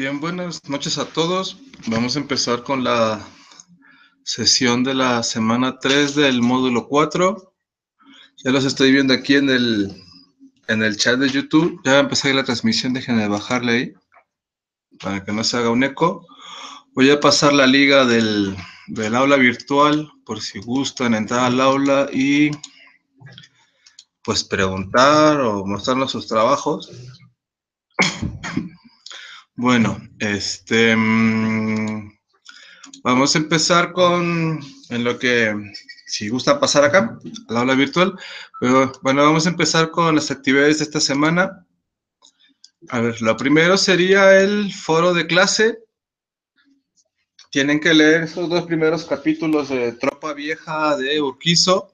Bien, buenas noches a todos. Vamos a empezar con la sesión de la semana 3 del módulo 4. Ya los estoy viendo aquí en el, en el chat de YouTube. Ya empecé la transmisión, déjenme bajarle ahí para que no se haga un eco. Voy a pasar la liga del, del aula virtual por si gustan entrar al aula y pues preguntar o mostrarnos sus trabajos. Bueno, este, mm, vamos a empezar con en lo que, si gusta pasar acá, la aula virtual. Pero, bueno, vamos a empezar con las actividades de esta semana. A ver, lo primero sería el foro de clase. Tienen que leer esos dos primeros capítulos de Tropa Vieja de Urquizo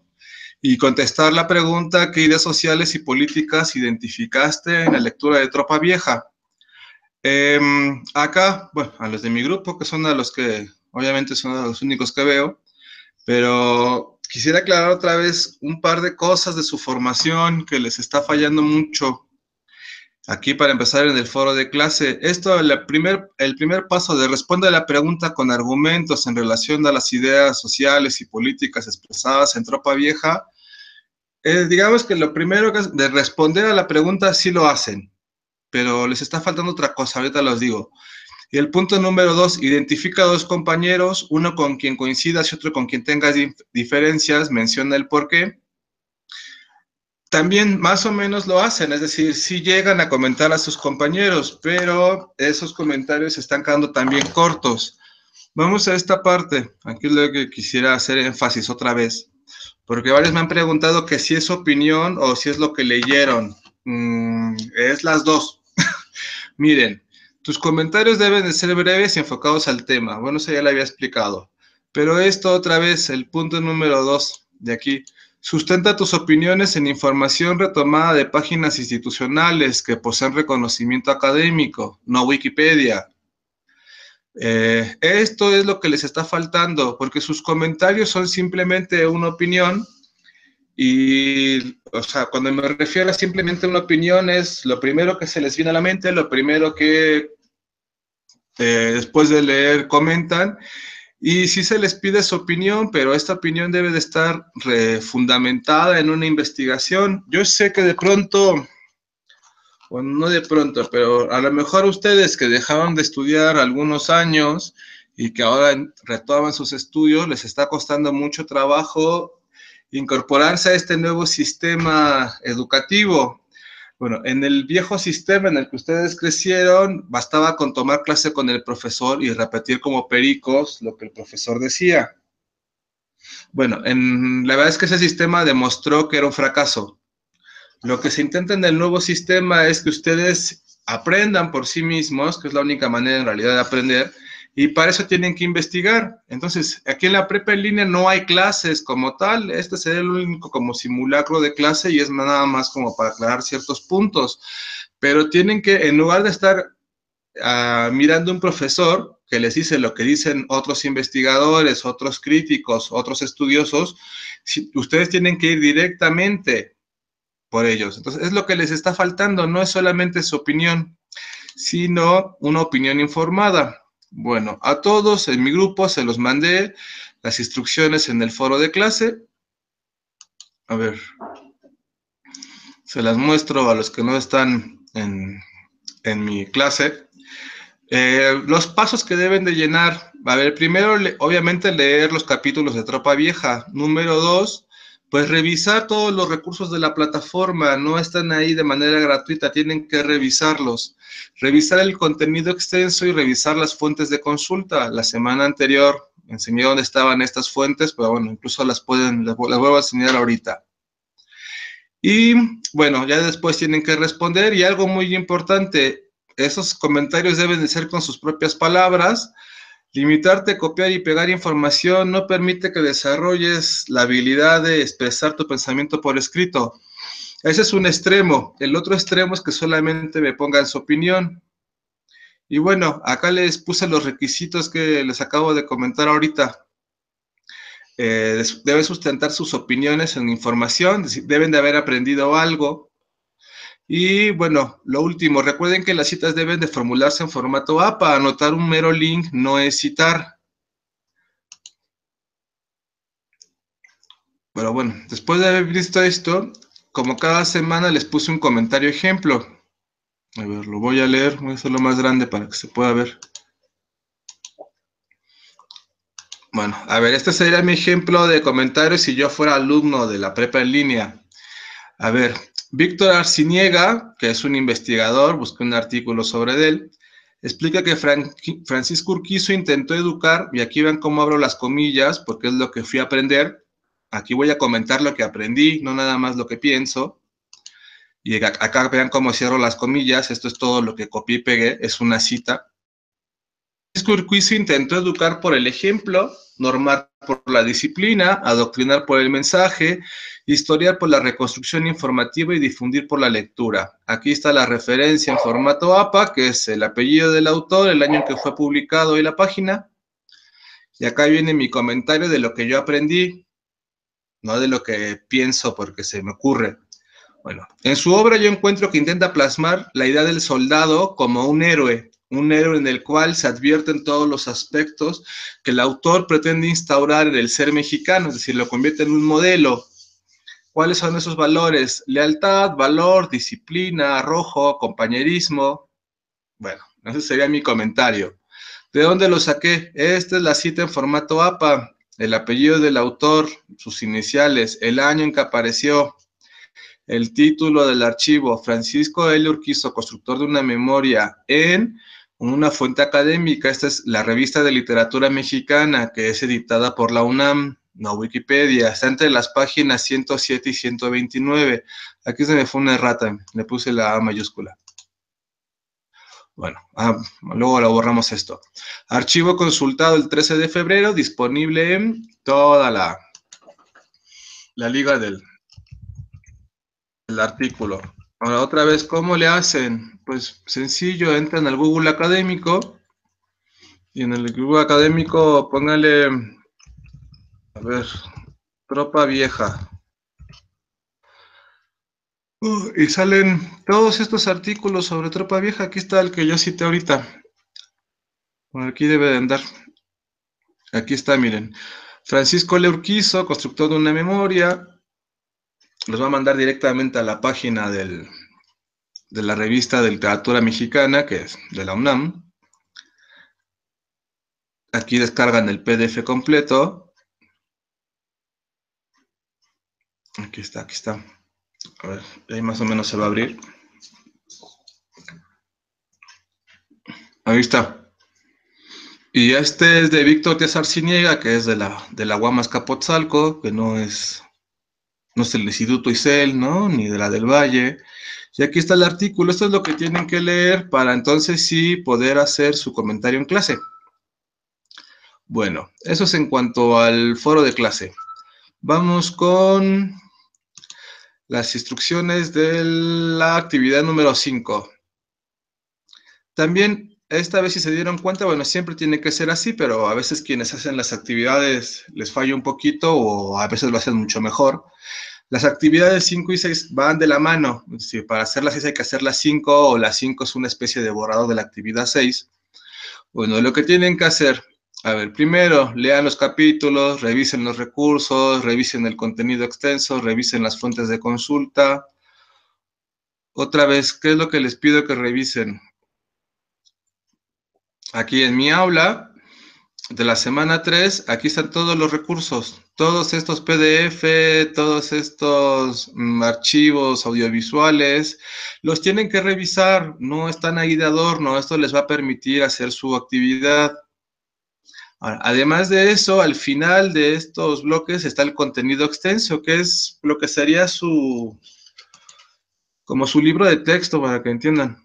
y contestar la pregunta qué ideas sociales y políticas identificaste en la lectura de Tropa Vieja. Em, acá, bueno, a los de mi grupo, que son a los que obviamente son los únicos que veo, pero quisiera aclarar otra vez un par de cosas de su formación que les está fallando mucho. Aquí para empezar en el foro de clase, esto el primer, el primer paso de responder a la pregunta con argumentos en relación a las ideas sociales y políticas expresadas en Tropa Vieja, eh, digamos que lo primero que es de responder a la pregunta sí lo hacen, pero les está faltando otra cosa, ahorita los digo. Y el punto número dos, identifica a dos compañeros, uno con quien coincidas y otro con quien tengas diferencias, menciona el por qué. También más o menos lo hacen, es decir, sí llegan a comentar a sus compañeros, pero esos comentarios están quedando también cortos. Vamos a esta parte, aquí es lo que quisiera hacer énfasis otra vez, porque varios me han preguntado que si es opinión o si es lo que leyeron. Mm, es las dos, Miren, tus comentarios deben de ser breves y enfocados al tema. Bueno, eso ya lo había explicado. Pero esto otra vez, el punto número dos de aquí. Sustenta tus opiniones en información retomada de páginas institucionales que poseen reconocimiento académico, no Wikipedia. Eh, esto es lo que les está faltando, porque sus comentarios son simplemente una opinión y, o sea, cuando me refiero a simplemente una opinión, es lo primero que se les viene a la mente, lo primero que eh, después de leer comentan. Y sí se les pide su opinión, pero esta opinión debe de estar fundamentada en una investigación. Yo sé que de pronto, o no de pronto, pero a lo mejor ustedes que dejaron de estudiar algunos años y que ahora retoman sus estudios, les está costando mucho trabajo incorporarse a este nuevo sistema educativo. Bueno, en el viejo sistema en el que ustedes crecieron, bastaba con tomar clase con el profesor y repetir como pericos lo que el profesor decía. Bueno, en, la verdad es que ese sistema demostró que era un fracaso. Lo que se intenta en el nuevo sistema es que ustedes aprendan por sí mismos, que es la única manera en realidad de aprender, y para eso tienen que investigar. Entonces, aquí en la prepa en línea no hay clases como tal, este sería el único como simulacro de clase y es nada más como para aclarar ciertos puntos, pero tienen que, en lugar de estar ah, mirando un profesor que les dice lo que dicen otros investigadores, otros críticos, otros estudiosos, ustedes tienen que ir directamente por ellos. Entonces, es lo que les está faltando, no es solamente su opinión, sino una opinión informada. Bueno, a todos en mi grupo se los mandé las instrucciones en el foro de clase. A ver, se las muestro a los que no están en, mi clase. Eh, los pasos que deben de llenar. A ver, primero, obviamente, leer los capítulos de Tropa Vieja. Número dos, pues revisar todos los recursos de la plataforma, no están ahí de manera gratuita, tienen que revisarlos. Revisar el contenido extenso y revisar las fuentes de consulta. La semana anterior enseñé dónde estaban estas fuentes, pero bueno, incluso las pueden, las vuelvo a enseñar ahorita. Y bueno, ya después tienen que responder y algo muy importante, esos comentarios deben de ser con sus propias palabras, Limitarte a copiar y pegar información no permite que desarrolles la habilidad de expresar tu pensamiento por escrito. Ese es un extremo. El otro extremo es que solamente me pongan su opinión. Y bueno, acá les puse los requisitos que les acabo de comentar ahorita. Eh, deben sustentar sus opiniones en información, deben de haber aprendido algo, y bueno, lo último, recuerden que las citas deben de formularse en formato APA. Anotar un mero link no es citar. Pero bueno, después de haber visto esto, como cada semana les puse un comentario ejemplo. A ver, lo voy a leer, voy a hacerlo más grande para que se pueda ver. Bueno, a ver, este sería mi ejemplo de comentario si yo fuera alumno de la prepa en línea. A ver, Víctor Arciniega, que es un investigador, busqué un artículo sobre él, explica que Francisco Urquizo intentó educar, y aquí ven cómo abro las comillas, porque es lo que fui a aprender. Aquí voy a comentar lo que aprendí, no nada más lo que pienso. Y acá vean cómo cierro las comillas, esto es todo lo que copié y pegué, es una cita. Francisco Urquizo intentó educar por el ejemplo, normar por la disciplina, adoctrinar por el mensaje, historiar por la reconstrucción informativa y difundir por la lectura. Aquí está la referencia en formato APA, que es el apellido del autor, el año en que fue publicado y la página. Y acá viene mi comentario de lo que yo aprendí, no de lo que pienso porque se me ocurre. Bueno, en su obra yo encuentro que intenta plasmar la idea del soldado como un héroe, un héroe en el cual se advierten todos los aspectos que el autor pretende instaurar en el ser mexicano, es decir, lo convierte en un modelo, ¿Cuáles son esos valores? Lealtad, valor, disciplina, arrojo, compañerismo. Bueno, ese sería mi comentario. ¿De dónde lo saqué? Esta es la cita en formato APA, el apellido del autor, sus iniciales, el año en que apareció, el título del archivo, Francisco L. Urquizo, constructor de una memoria en una fuente académica. Esta es la revista de literatura mexicana que es editada por la UNAM no Wikipedia, está entre las páginas 107 y 129. Aquí se me fue una errata, le puse la A mayúscula. Bueno, ah, luego lo borramos esto. Archivo consultado el 13 de febrero, disponible en toda la, la liga del, del artículo. Ahora, otra vez, ¿cómo le hacen? Pues sencillo, entran al Google Académico y en el Google Académico pónganle a ver, tropa vieja. Uh, y salen todos estos artículos sobre tropa vieja. Aquí está el que yo cité ahorita. Bueno, aquí debe de andar. Aquí está, miren. Francisco Leurquizo, constructor de una memoria. Los va a mandar directamente a la página del, de la revista de literatura mexicana, que es de la UNAM. Aquí descargan el PDF completo, Aquí está, aquí está. A ver, ahí más o menos se va a abrir. Ahí está. Y este es de Víctor Tezar que es de la, de Guamas Capotzalco, que no es, no es el Instituto Isel, ¿no? Ni de la del Valle. Y aquí está el artículo. Esto es lo que tienen que leer para entonces sí poder hacer su comentario en clase. Bueno, eso es en cuanto al foro de clase. Vamos con las instrucciones de la actividad número 5. También, esta vez si se dieron cuenta, bueno, siempre tiene que ser así, pero a veces quienes hacen las actividades les falla un poquito o a veces lo hacen mucho mejor. Las actividades 5 y 6 van de la mano. Si para hacer las 6 hay que hacer las 5 o las 5 es una especie de borrado de la actividad 6. Bueno, lo que tienen que hacer a ver, primero, lean los capítulos, revisen los recursos, revisen el contenido extenso, revisen las fuentes de consulta. Otra vez, ¿qué es lo que les pido que revisen? Aquí en mi aula de la semana 3, aquí están todos los recursos, todos estos PDF, todos estos mm, archivos audiovisuales, los tienen que revisar, no están ahí de adorno, esto les va a permitir hacer su actividad además de eso, al final de estos bloques está el contenido extenso, que es lo que sería su, como su libro de texto, para que entiendan.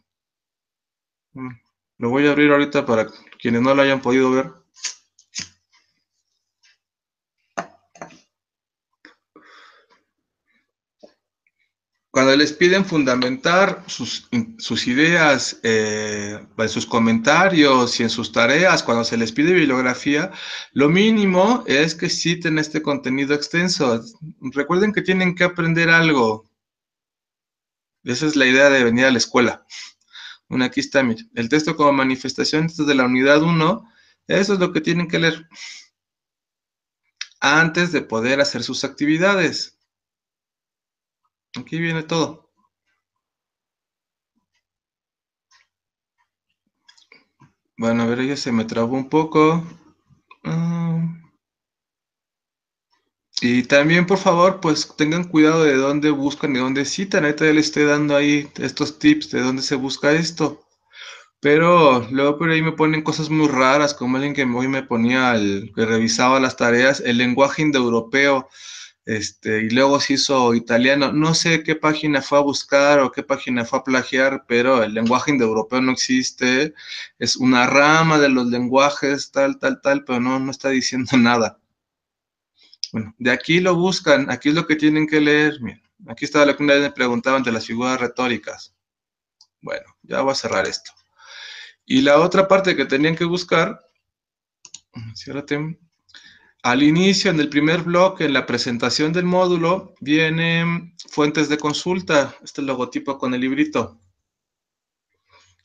Mm, lo voy a abrir ahorita para quienes no lo hayan podido ver. cuando les piden fundamentar sus, ideas eh, en sus comentarios y en sus tareas, cuando se les pide bibliografía, lo mínimo es que citen este contenido extenso. Recuerden que tienen que aprender algo. Esa es la idea de venir a la escuela. Bueno, aquí está, el texto como manifestación de la unidad 1, eso es lo que tienen que leer antes de poder hacer sus actividades. Aquí viene todo. Bueno, a ver, ella se me trabó un poco. Mm. y también, por favor, pues tengan cuidado de dónde buscan y dónde citan. Ahorita ya les estoy dando ahí estos tips de dónde se busca esto. Pero luego por ahí me ponen cosas muy raras, como alguien que hoy me ponía, que revisaba las tareas, el lenguaje indoeuropeo. Este, y luego se hizo italiano. No sé qué página fue a buscar o qué página fue a plagiar, pero el lenguaje indoeuropeo no existe, es una rama de los lenguajes, tal, tal, tal, pero no, está diciendo nada. Bueno, de aquí lo buscan, aquí es lo que tienen que leer. Mira, aquí estaba lo que una vez me preguntaban de las figuras retóricas. Bueno, ya voy a cerrar esto. Y la otra parte que tenían que buscar, tengo. Al inicio, en el primer bloque, en la presentación del módulo, vienen fuentes de consulta, este logotipo con el librito.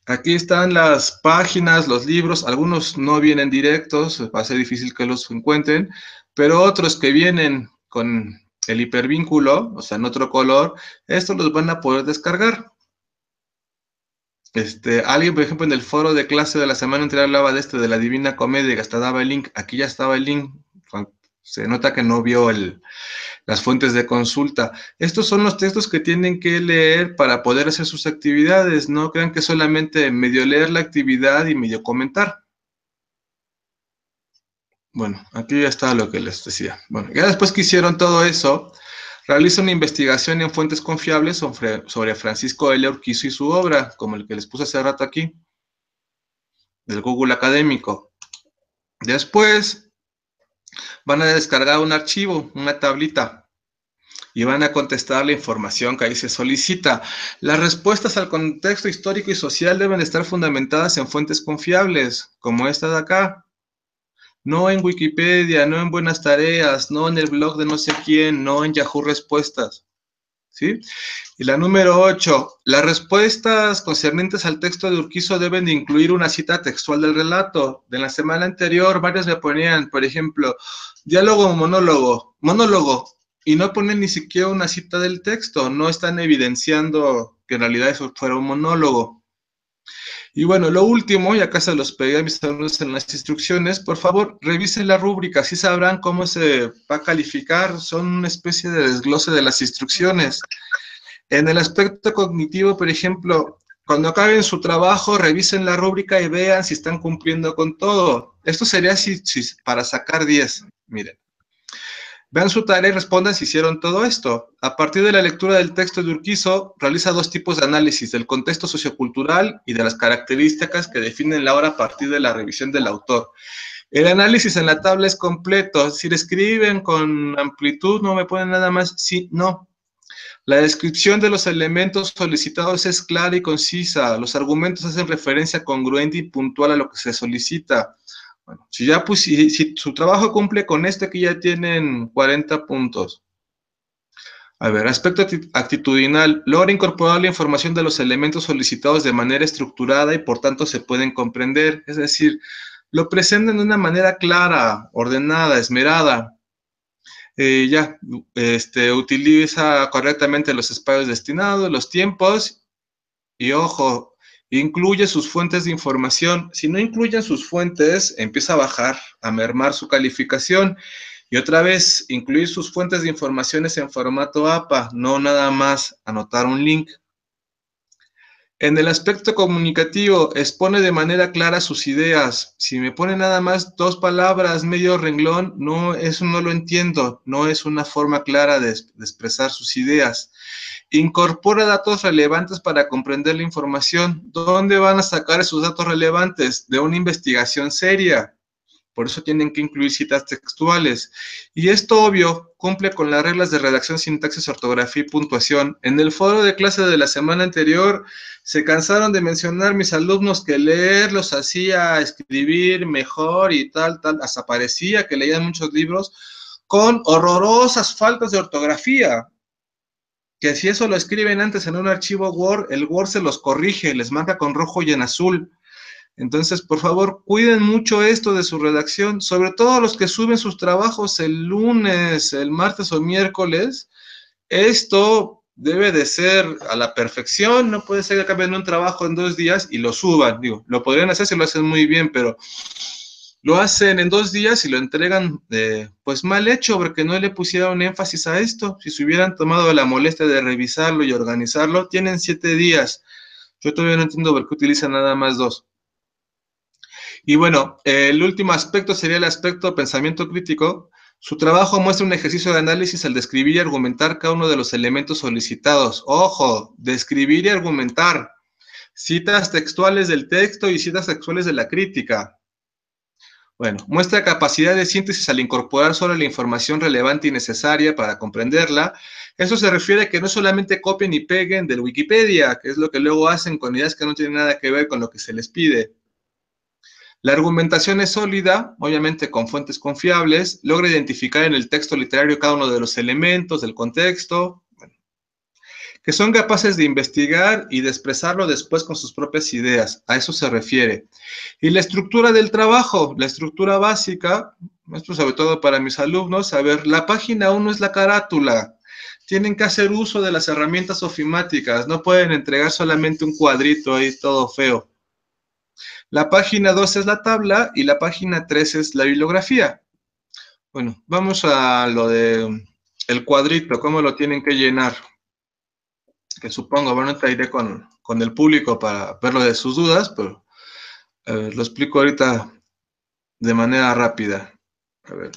Aquí están las páginas, los libros, algunos no vienen directos, va a ser difícil que los encuentren, pero otros que vienen con el hipervínculo, o sea, en otro color, estos los van a poder descargar. Este, alguien, por ejemplo, en el foro de clase de la semana anterior hablaba de este, de la Divina Comedia, que hasta daba el link. Aquí ya estaba el link se nota que no vio las fuentes de consulta. Estos son los textos que tienen que leer para poder hacer sus actividades. No crean que solamente medio leer la actividad y medio comentar. Bueno, aquí ya está lo que les decía. Bueno, ya después que hicieron todo eso, realiza una investigación en fuentes confiables sobre, Francisco L. Urquizo y su obra, como el que les puse hace rato aquí, del Google Académico. Después, van a descargar un archivo, una tablita, y van a contestar la información que ahí se solicita. Las respuestas al contexto histórico y social deben estar fundamentadas en fuentes confiables, como esta de acá. No en Wikipedia, no en Buenas Tareas, no en el blog de no sé quién, no en Yahoo Respuestas. ¿sí? Y la número 8, las respuestas concernientes al texto de Urquizo deben de incluir una cita textual del relato. De la semana anterior, varios me ponían, por ejemplo, diálogo o monólogo, monólogo, y no ponen ni siquiera una cita del texto, no están evidenciando que en realidad eso fuera un monólogo. Y bueno, lo último, y acá se los pedí a mis alumnos en las instrucciones, por favor, revisen la rúbrica, así sabrán cómo se va a calificar, son una especie de desglose de las instrucciones. En el aspecto cognitivo, por ejemplo, cuando acaben su trabajo, revisen la rúbrica y vean si están cumpliendo con todo. Esto sería para sacar 10, miren. Vean su tarea y respondan si hicieron todo esto. A partir de la lectura del texto de Urquizo, realiza dos tipos de análisis, del contexto sociocultural y de las características que definen la obra a partir de la revisión del autor. El análisis en la tabla es completo, si describen escriben con amplitud, no me ponen nada más, sí, no. La descripción de los elementos solicitados es clara y concisa, los argumentos hacen referencia congruente y puntual a lo que se solicita. Bueno, si ya pues, si, su trabajo cumple con este que ya tienen 40 puntos. A ver, aspecto actitudinal, logra incorporar la información de los elementos solicitados de manera estructurada y por tanto se pueden comprender, es decir, lo presenta de una manera clara, ordenada, esmerada. Eh, ya este, utiliza correctamente los espacios destinados, los tiempos y ojo, Incluye sus fuentes de información. Si no incluyen sus fuentes, empieza a bajar, a mermar su calificación. Y otra vez, incluir sus fuentes de informaciones en formato APA, no nada más anotar un link. En el aspecto comunicativo, expone de manera clara sus ideas. Si me pone nada más dos palabras, medio renglón, no, eso no lo entiendo. No es una forma clara de expresar sus ideas. Incorpora datos relevantes para comprender la información. ¿Dónde van a sacar esos datos relevantes? De una investigación seria. Por eso tienen que incluir citas textuales. Y esto, obvio, cumple con las reglas de redacción, sintaxis, ortografía y puntuación. En el foro de clase de la semana anterior, se cansaron de mencionar mis alumnos que leer los hacía escribir mejor y tal, tal. Hasta parecía que leían muchos libros con horrorosas faltas de ortografía que si eso lo escriben antes en un archivo Word, el Word se los corrige, les marca con rojo y en azul. Entonces, por favor, cuiden mucho esto de su redacción, sobre todo los que suben sus trabajos el lunes, el martes o miércoles. Esto debe de ser a la perfección, no puede ser que cambien un trabajo en dos días y lo suban. Digo, lo podrían hacer si lo hacen muy bien, pero lo hacen en dos días y lo entregan eh, pues mal hecho porque no le pusieron énfasis a esto. Si se hubieran tomado la molestia de revisarlo y organizarlo, tienen siete días. Yo todavía no entiendo por qué utilizan nada más dos. Y bueno, el último aspecto sería el aspecto pensamiento crítico. Su trabajo muestra un ejercicio de análisis al describir y argumentar cada uno de los elementos solicitados. Ojo, describir y argumentar. Citas textuales del texto y citas textuales de la crítica. Bueno, muestra capacidad de síntesis al incorporar solo la información relevante y necesaria para comprenderla. Eso se refiere a que no solamente copien y peguen del Wikipedia, que es lo que luego hacen con ideas que no tienen nada que ver con lo que se les pide. La argumentación es sólida, obviamente con fuentes confiables, logra identificar en el texto literario cada uno de los elementos del contexto, que son capaces de investigar y de expresarlo después con sus propias ideas. A eso se refiere. Y la estructura del trabajo, la estructura básica, esto sobre todo para mis alumnos, a ver, la página 1 es la carátula. Tienen que hacer uso de las herramientas ofimáticas, no pueden entregar solamente un cuadrito ahí todo feo. La página 2 es la tabla y la página 3 es la bibliografía. Bueno, vamos a lo de el cuadrito, cómo lo tienen que llenar que supongo, bueno, ahorita iré con, con el público para verlo de sus dudas, pero lo explico ahorita de manera rápida. A ver.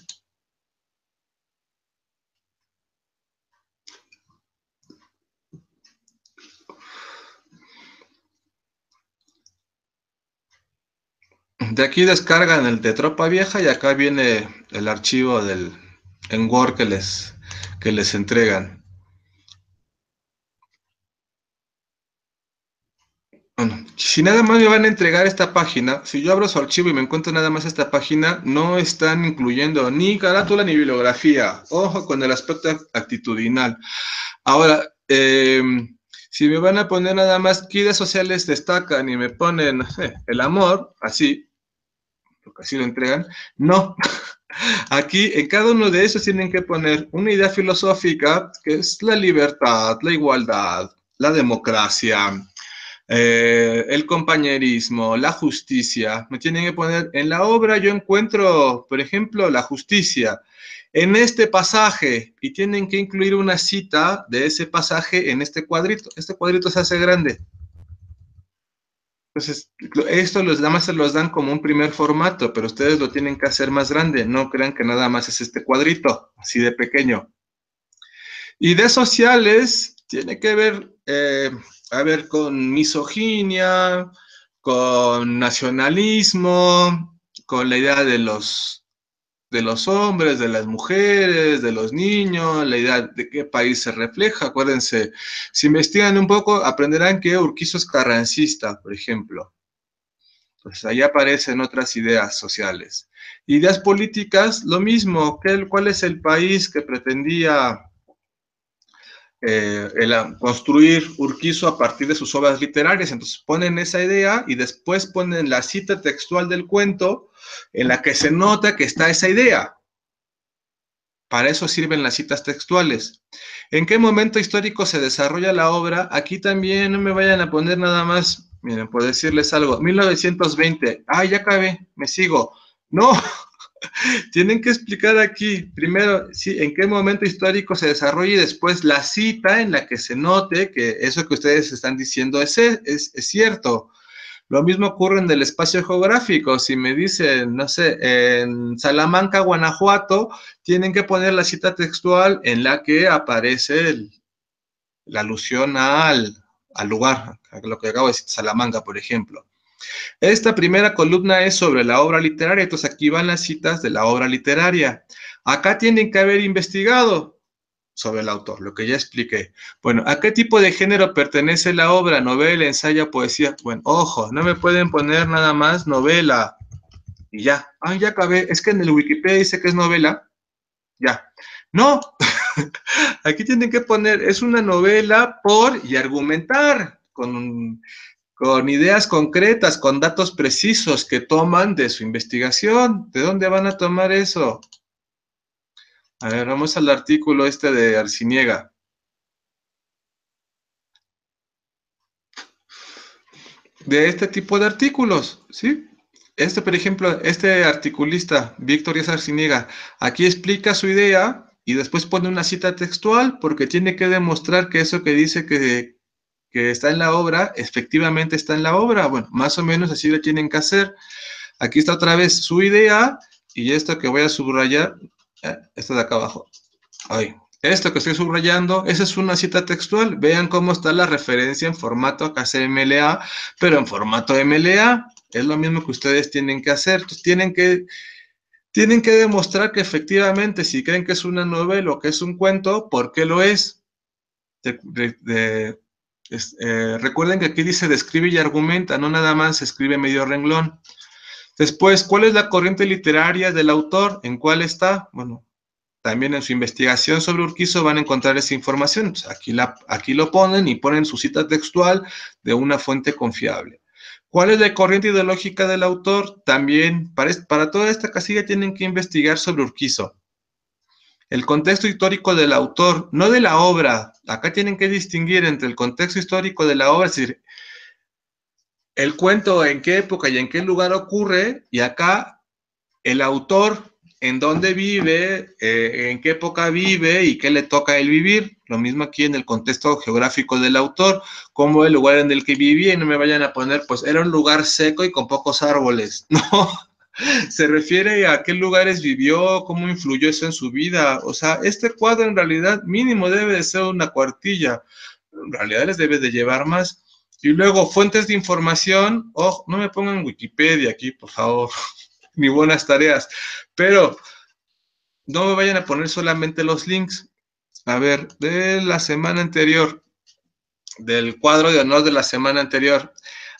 De aquí descargan el de tropa vieja y acá viene el archivo del en Word que les, que les entregan. si nada más me van a entregar esta página, si yo abro su archivo y me encuentro nada más esta página, no están incluyendo ni carátula ni bibliografía. Ojo con el aspecto actitudinal. Ahora, eh, si me van a poner nada más qué sociales destacan y me ponen, el amor, así, porque así lo entregan, no. Aquí, en cada uno de esos tienen que poner una idea filosófica que es la libertad, la igualdad, la democracia, eh, el compañerismo, la justicia, me tienen que poner, en la obra yo encuentro, por ejemplo, la justicia, en este pasaje, y tienen que incluir una cita de ese pasaje en este cuadrito, este cuadrito se hace grande. Entonces, esto los, nada se los dan como un primer formato, pero ustedes lo tienen que hacer más grande, no crean que nada más es este cuadrito, así de pequeño. Y de sociales, tiene que ver... Eh, a ver con misoginia, con nacionalismo, con la idea de los, de los hombres, de las mujeres, de los niños, la idea de qué país se refleja. Acuérdense, si investigan un poco, aprenderán que Urquizo es carrancista, por ejemplo. Pues ahí aparecen otras ideas sociales. Ideas políticas, lo mismo, ¿cuál es el país que pretendía eh, el, ah, construir Urquizo a partir de sus obras literarias. Entonces ponen esa idea y después ponen la cita textual del cuento en la que se nota que está esa idea. Para eso sirven las citas textuales. ¿En qué momento histórico se desarrolla la obra? Aquí también no me vayan a poner nada más, miren, puedo decirles algo, 1920, ah, ya acabé, me sigo. No, Tienen que explicar aquí, primero, si en qué momento histórico se desarrolla y después la cita en la que se note que eso que ustedes están diciendo es, es, cierto. Lo mismo ocurre en el espacio geográfico. Si me dicen, no sé, en Salamanca, Guanajuato, tienen que poner la cita textual en la que aparece la alusión al, al lugar, a lo que acabo de decir, Salamanca, por ejemplo. Esta primera columna es sobre la obra literaria, entonces aquí van las citas de la obra literaria. Acá tienen que haber investigado sobre el autor, lo que ya expliqué. Bueno, ¿a qué tipo de género pertenece la obra? ¿Novela, ensayo, poesía? Bueno, ojo, no me pueden poner nada más novela y ya. Ah, ya acabé. Es que en el Wikipedia dice que es novela. Ya. No, aquí tienen que poner, es una novela por y argumentar con con ideas concretas, con datos precisos que toman de su investigación. ¿De dónde van a tomar eso? A ver, vamos al artículo este de Arciniega. De este tipo de artículos, ¿sí? Este, por ejemplo, este articulista, Víctor Díaz Arciniega, aquí explica su idea y después pone una cita textual porque tiene que demostrar que eso que dice que, que está en la obra, efectivamente está en la obra. Bueno, más o menos así lo tienen que hacer. Aquí está otra vez su idea y esto que voy a subrayar, eh, esto de acá abajo. Ahí. Esto que estoy subrayando, esa es una cita textual. Vean cómo está la referencia en formato KCMLA, pero en formato MLA. Es lo mismo que ustedes tienen que hacer. tienen que tienen que demostrar que efectivamente, si creen que es una novela o que es un cuento, ¿por qué lo es? Eh, recuerden que aquí dice describe y argumenta, no nada más escribe medio renglón. Después, ¿cuál es la corriente literaria del autor? ¿En cuál está? Bueno, también en su investigación sobre Urquizo van a encontrar esa información. Pues, aquí, la, aquí lo ponen y ponen su cita textual de una fuente confiable. ¿Cuál es la corriente ideológica del autor? También, para, para toda esta casilla tienen que investigar sobre Urquizo el contexto histórico del autor, no de la obra. Acá tienen que distinguir entre el contexto histórico de la obra, es decir, el cuento en qué época y en qué lugar ocurre, y acá el autor en dónde vive, eh, en qué época vive y qué le toca a él vivir. Lo mismo aquí en el contexto geográfico del autor, como el lugar en el que vivía, y no me vayan a poner, pues era un lugar seco y con pocos árboles. No, se refiere a qué lugares vivió, cómo influyó eso en su vida. O sea, este cuadro en realidad mínimo debe de ser una cuartilla. En realidad les debe de llevar más. Y luego, fuentes de información. Oh, no me pongan Wikipedia aquí, por favor. Ni buenas tareas. Pero no me vayan a poner solamente los links. A ver, de la semana anterior, del cuadro de honor de la semana anterior.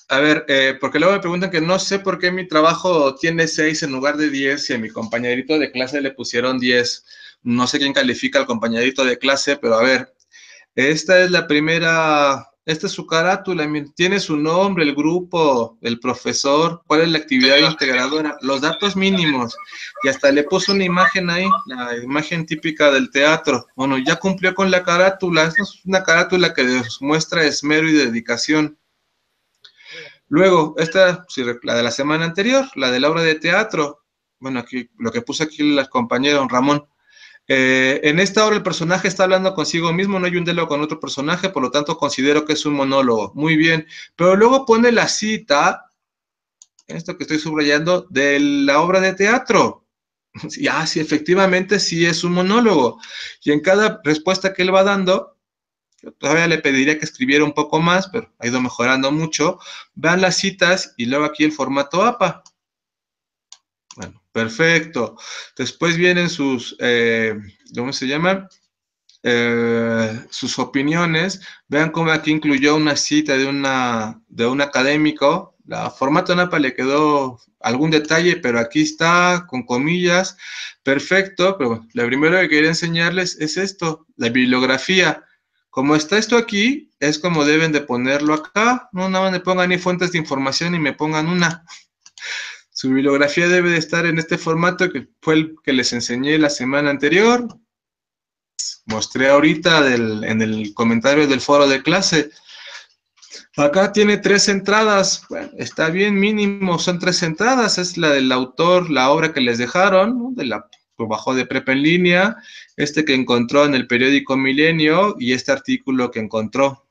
A ver, eh, porque luego me preguntan que no sé por qué mi trabajo tiene 6 en lugar de 10 y a mi compañerito de clase le pusieron 10. No sé quién califica al compañerito de clase, pero a ver, esta es la primera, esta es su carátula, tiene su nombre, el grupo, el profesor, cuál es la actividad integradora, los datos mínimos. Y hasta le puso una imagen ahí, la imagen típica del teatro. Bueno, ya cumplió con la carátula, esta es una carátula que muestra esmero y dedicación. Luego, esta, la de la semana anterior, la de la obra de teatro, bueno, aquí lo que puse aquí el compañero Ramón. Eh, en esta obra el personaje está hablando consigo mismo, no hay un diálogo con otro personaje, por lo tanto considero que es un monólogo. Muy bien, pero luego pone la cita, esto que estoy subrayando, de la obra de teatro. Ya, ah, sí, efectivamente sí es un monólogo. Y en cada respuesta que él va dando, todavía le pediría que escribiera un poco más, pero ha ido mejorando mucho. Vean las citas y luego aquí el formato APA. Bueno, perfecto. Después vienen sus, eh, ¿cómo se llama? Eh, sus opiniones. Vean cómo aquí incluyó una cita de, una, de un académico. La formato APA le quedó algún detalle, pero aquí está con comillas. Perfecto, pero bueno, lo primero que quería enseñarles es esto, la bibliografía. Como está esto aquí, es como deben de ponerlo acá. No nada más me pongan ni fuentes de información y me pongan una. Su bibliografía debe de estar en este formato que fue el que les enseñé la semana anterior. Mostré ahorita en el comentario del foro de clase. Acá tiene tres entradas, está bien mínimo, son tres entradas, es la del autor, la obra que les dejaron, de la pues bajó de prepa en línea, este que encontró en el periódico Milenio y este artículo que encontró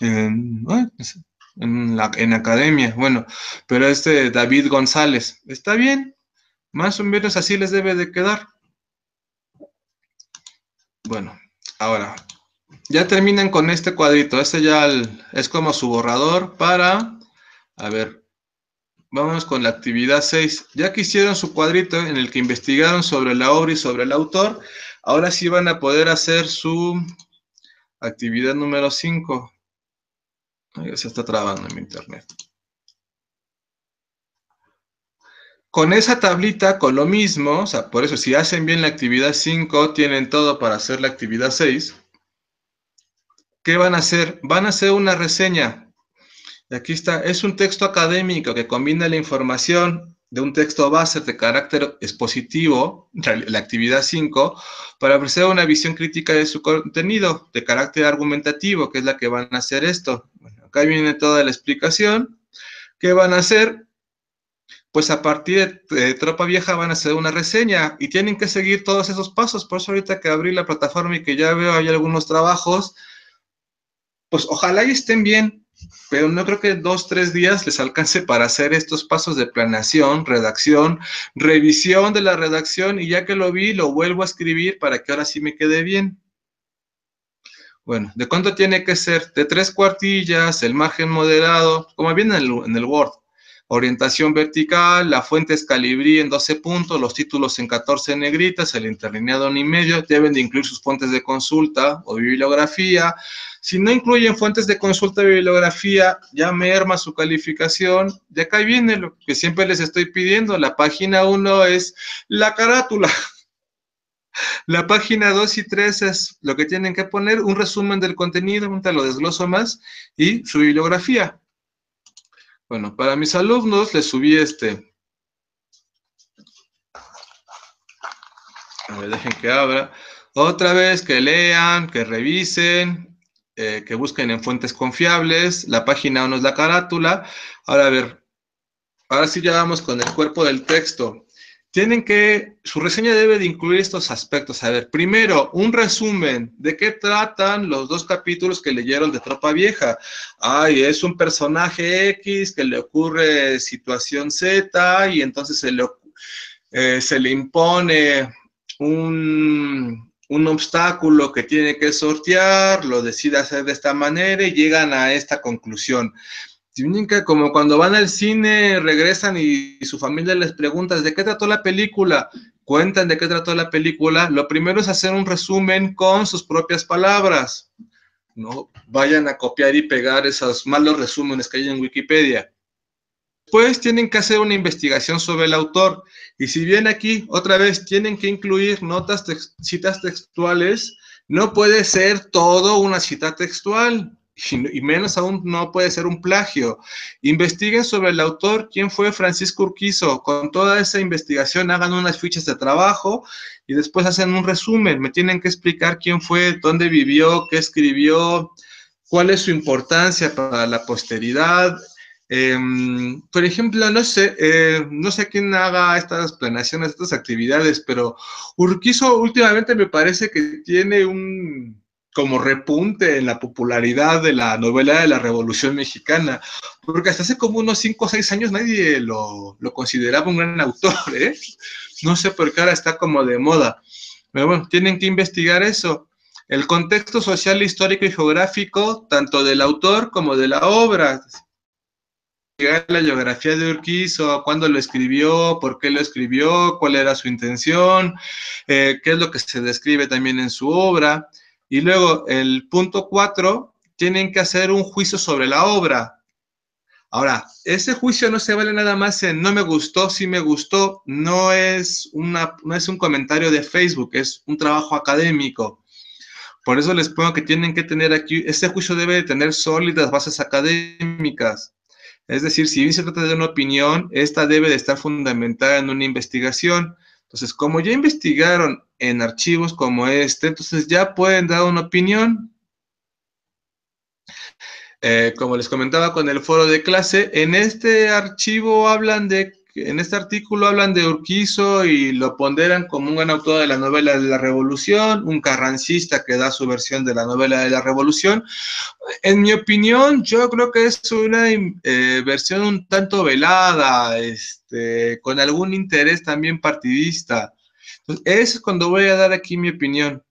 en, pues, en, la, academia. Bueno, pero este David González, está bien, más o menos así les debe de quedar. Bueno, ahora, ya terminan con este cuadrito, este ya es como su borrador para, a ver, Vámonos con la actividad 6. Ya que hicieron su cuadrito en el que investigaron sobre la obra y sobre el autor, ahora sí van a poder hacer su actividad número 5. Se está trabando en mi internet. Con esa tablita, con lo mismo, o sea, por eso si hacen bien la actividad 5, tienen todo para hacer la actividad 6. ¿Qué van a hacer? Van a hacer una reseña Aquí está, es un texto académico que combina la información de un texto base de carácter expositivo, la actividad 5, para ofrecer una visión crítica de su contenido, de carácter argumentativo, que es la que van a hacer esto. acá viene toda la explicación. ¿Qué van a hacer? Pues a partir de, Tropa Vieja van a hacer una reseña y tienen que seguir todos esos pasos. Por eso ahorita que abrí la plataforma y que ya veo hay algunos trabajos, pues ojalá estén bien, pero no creo que dos, tres días les alcance para hacer estos pasos de planeación, redacción, revisión de la redacción y ya que lo vi, lo vuelvo a escribir para que ahora sí me quede bien. Bueno, ¿de cuánto tiene que ser? De tres cuartillas, el margen moderado, como viene en el, Word. Orientación vertical, la fuente es calibrí en 12 puntos, los títulos en 14 negritas, el interlineado en y medio, deben de incluir sus fuentes de consulta o bibliografía, si no incluyen fuentes de consulta de bibliografía, ya merma su calificación. De acá viene lo que siempre les estoy pidiendo. La página 1 es la carátula. La página 2 y 3 es lo que tienen que poner, un resumen del contenido, un lo desgloso más, y su bibliografía. Bueno, para mis alumnos les subí este. A ver, dejen que abra. Otra vez que lean, que revisen, eh, que busquen en fuentes confiables, la página 1 es la carátula. Ahora a ver, ahora sí ya vamos con el cuerpo del texto. Tienen que, su reseña debe de incluir estos aspectos. A ver, primero, un resumen de qué tratan los dos capítulos que leyeron de Tropa Vieja. Ay, es un personaje X que le ocurre situación Z y entonces se le, eh, se le impone un, un obstáculo que tiene que sortear, lo decide hacer de esta manera y llegan a esta conclusión. Tienen que, como cuando van al cine, regresan y su familia les pregunta, ¿de qué trató la película? Cuentan de qué trató la película. Lo primero es hacer un resumen con sus propias palabras. No vayan a copiar y pegar esos malos resúmenes que hay en Wikipedia pues tienen que hacer una investigación sobre el autor. Y si bien aquí, otra vez, tienen que incluir notas, citas textuales, no puede ser todo una cita textual y menos aún no puede ser un plagio. Investiguen sobre el autor, quién fue Francisco Urquizo. Con toda esa investigación hagan unas fichas de trabajo y después hacen un resumen. Me tienen que explicar quién fue, dónde vivió, qué escribió, cuál es su importancia para la posteridad, Em, por ejemplo, no sé, eh, no sé quién haga estas planeaciones, estas actividades, pero Urquizo últimamente me parece que tiene un como repunte en la popularidad de la novela de la Revolución Mexicana, porque hasta hace como unos 5 o 6 años nadie lo, lo, consideraba un gran autor, ¿eh? No sé por qué ahora está como de moda, pero bueno, tienen que investigar eso el contexto social, histórico y geográfico, tanto del autor como de la obra la geografía de Urquizo, cuándo lo escribió, por qué lo escribió, cuál era su intención, eh, qué es lo que se describe también en su obra. Y luego el punto cuatro, tienen que hacer un juicio sobre la obra. Ahora, ese juicio no se vale nada más en no me gustó, sí me gustó, no es, una, no es un comentario de Facebook, es un trabajo académico. Por eso les pongo que tienen que tener aquí, este juicio debe tener sólidas bases académicas. Es decir, si bien se trata de una opinión, esta debe de estar fundamentada en una investigación. Entonces, como ya investigaron en archivos como este, entonces ya pueden dar una opinión. Eh, como les comentaba con el foro de clase, en este archivo hablan de en este artículo hablan de Urquizo y lo ponderan como un gran autor de la novela de la Revolución, un carrancista que da su versión de la novela de la Revolución. En mi opinión, yo creo que es una eh, versión un tanto velada, este, con algún interés también partidista. Entonces, es cuando voy a dar aquí mi opinión.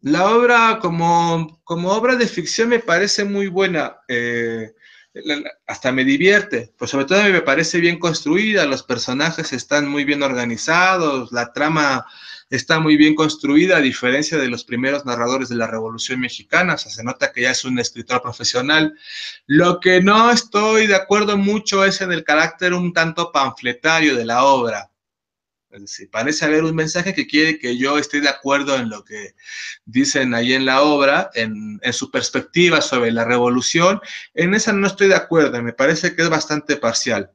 La obra como, como obra de ficción me parece muy buena. Eh, hasta me divierte, pues sobre todo me parece bien construida, los personajes están muy bien organizados, la trama está muy bien construida, a diferencia de los primeros narradores de la Revolución Mexicana, se nota que ya es un escritor profesional. Lo que no estoy de acuerdo mucho es en el carácter un tanto panfletario de la obra. Es parece haber un mensaje que quiere que yo esté de acuerdo en lo que dicen ahí en la obra, en, su perspectiva sobre la revolución. En esa no estoy de acuerdo, me parece que es bastante parcial.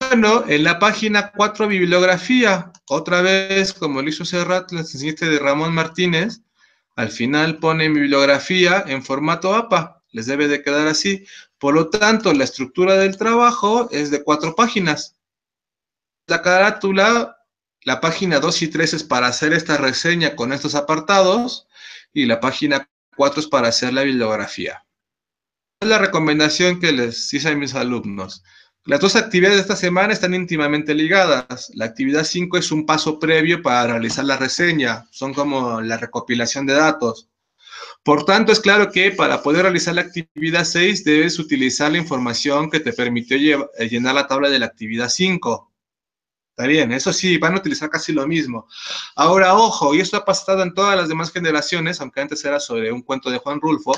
Bueno, en la página 4, bibliografía, otra vez, como lo hizo Serrat, les enseñante de Ramón Martínez, al final pone bibliografía en formato APA, les debe de quedar así. Por lo tanto, la estructura del trabajo es de cuatro páginas la carátula, la página 2 y 3 es para hacer esta reseña con estos apartados y la página 4 es para hacer la bibliografía. Es la recomendación que les hice a mis alumnos. Las dos actividades de esta semana están íntimamente ligadas. La actividad 5 es un paso previo para realizar la reseña, son como la recopilación de datos. Por tanto, es claro que para poder realizar la actividad 6 debes utilizar la información que te permitió eh, llenar la tabla de la actividad 5. Está bien, eso sí, van a utilizar casi lo mismo. Ahora, ojo, y esto ha pasado en todas las demás generaciones, aunque antes era sobre un cuento de Juan Rulfo.